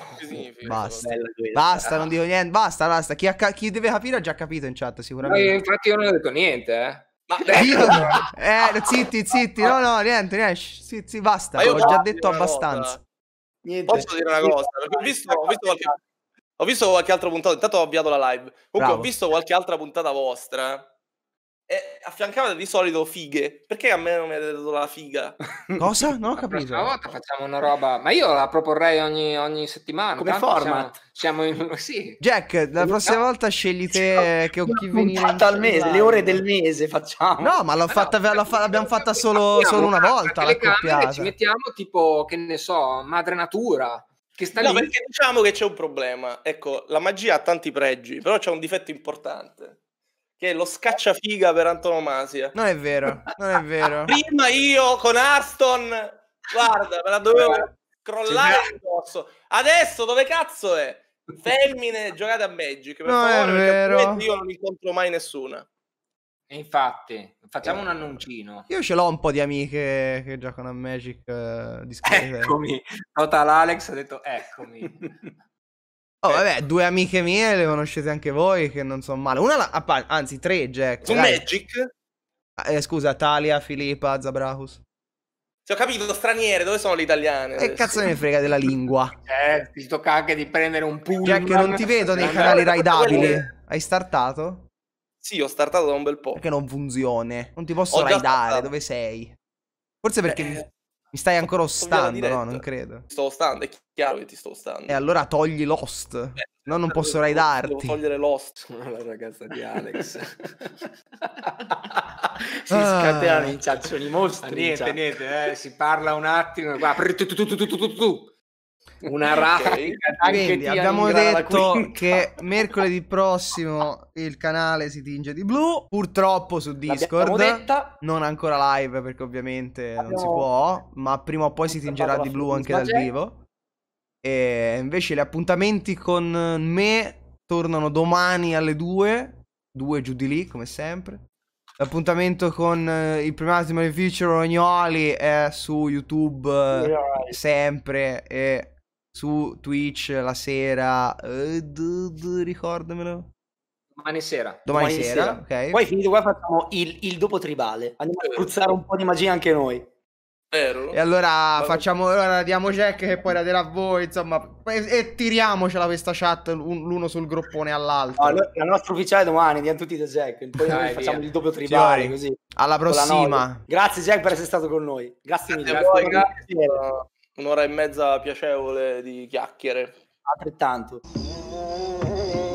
basta, basta, non dico niente, basta, basta. Chi, ca- chi, deve capire ha già capito in chat sicuramente. No, eh, infatti io non ho detto niente, eh. Ma... Io... eh, zitti, zitti, no, no, niente, niente, zitti, basta, ho già detto abbastanza. Niente. Posso dire una cosa? ho visto, ho visto qualche ho visto qualche altra puntata, intanto ho avviato la live. Comunque Bravo. ho visto qualche altra puntata vostra e affiancava di solito fighe. Perché a me non mi ha dato la figa? Cosa? Non ho capito. La volta facciamo una roba, ma io la proporrei ogni, ogni settimana. Come Tanto format? Siamo, siamo in... sì. Jack, la prossima no. volta scegli te no. che ho chi venire. al mese, le ore del mese facciamo. No, ma l'ho no, fatta, l'ho fa... l'abbiamo fatta solo, solo una volta. La ci mettiamo tipo, che ne so, madre natura. Che sta no, lì. perché diciamo che c'è un problema. Ecco, la magia ha tanti pregi, però c'è un difetto importante che è lo scacciafiga per antonomasia. Non è vero, non è vero. Prima io con Arston, guarda, me la dovevo crollare cioè, addosso. Adesso dove cazzo è? Femmine, giocate a Magic, per non favore, è vero. io non incontro mai nessuna. E infatti, facciamo eh. un annuncino. Io ce l'ho un po' di amiche che giocano a Magic eh, discrete. Eccomi, Total Alex ha detto eccomi. Oh, eh. vabbè, due amiche mie le conoscete anche voi, che non sono male. Una, la, anzi, tre, Jack. Su dai. Magic? Ah, eh, scusa, Talia, Filippa, Zabrahus. Cioè, ho capito, straniere, dove sono le italiane? Che eh, cazzo ne frega della lingua? Eh, ti tocca anche di prendere un pullman. Jack, non ti vedo nei canali raidabili. Hai startato? Sì, ho startato da un bel po'. Perché non funziona? Non ti posso raidare, dove sei? Forse perché... Eh. Mi stai ancora ostando, no? Non credo. Ti sto ostando, è chiaro che ti sto ostando. E allora togli l'host. Eh, no, non posso raidarti. Devo togliere l'host. La ragazza di Alex. si scatenano in caccioni mostri. Ah, niente, cioè. niente, eh, si parla un attimo. Guarda una raffica. Okay. Quindi abbiamo detto che mercoledì prossimo il canale si tinge di blu, purtroppo su Discord, non ancora live perché ovviamente non si può, ma prima o poi si tingerà di blu anche dal vivo. E invece gli appuntamenti con me tornano domani alle 2, 2 giù di lì come sempre. L'appuntamento con eh, il primato di Maleficio Rognoli è su YouTube eh, sempre e su Twitch la sera, eh, d- d- ricordamelo. Domani sera. Domani, domani sera, sera, ok. Poi finito qua facciamo il, il dopo tribale. Andiamo a spruzzare un po' di magia anche noi. E allora Vero. facciamo, allora radiamo Jack che poi raderà voi, insomma, e, e tiriamocela questa chat l'uno sul groppone all'altro. No, la nostra ufficiale domani, diamo tutti da Jack, poi Dai, noi facciamo via. il doppio tribale così. Alla prossima. Grazie Jack per essere stato con noi. Grazie, Grazie mille. Grazie un'ora e mezza piacevole di chiacchiere. Altrettanto.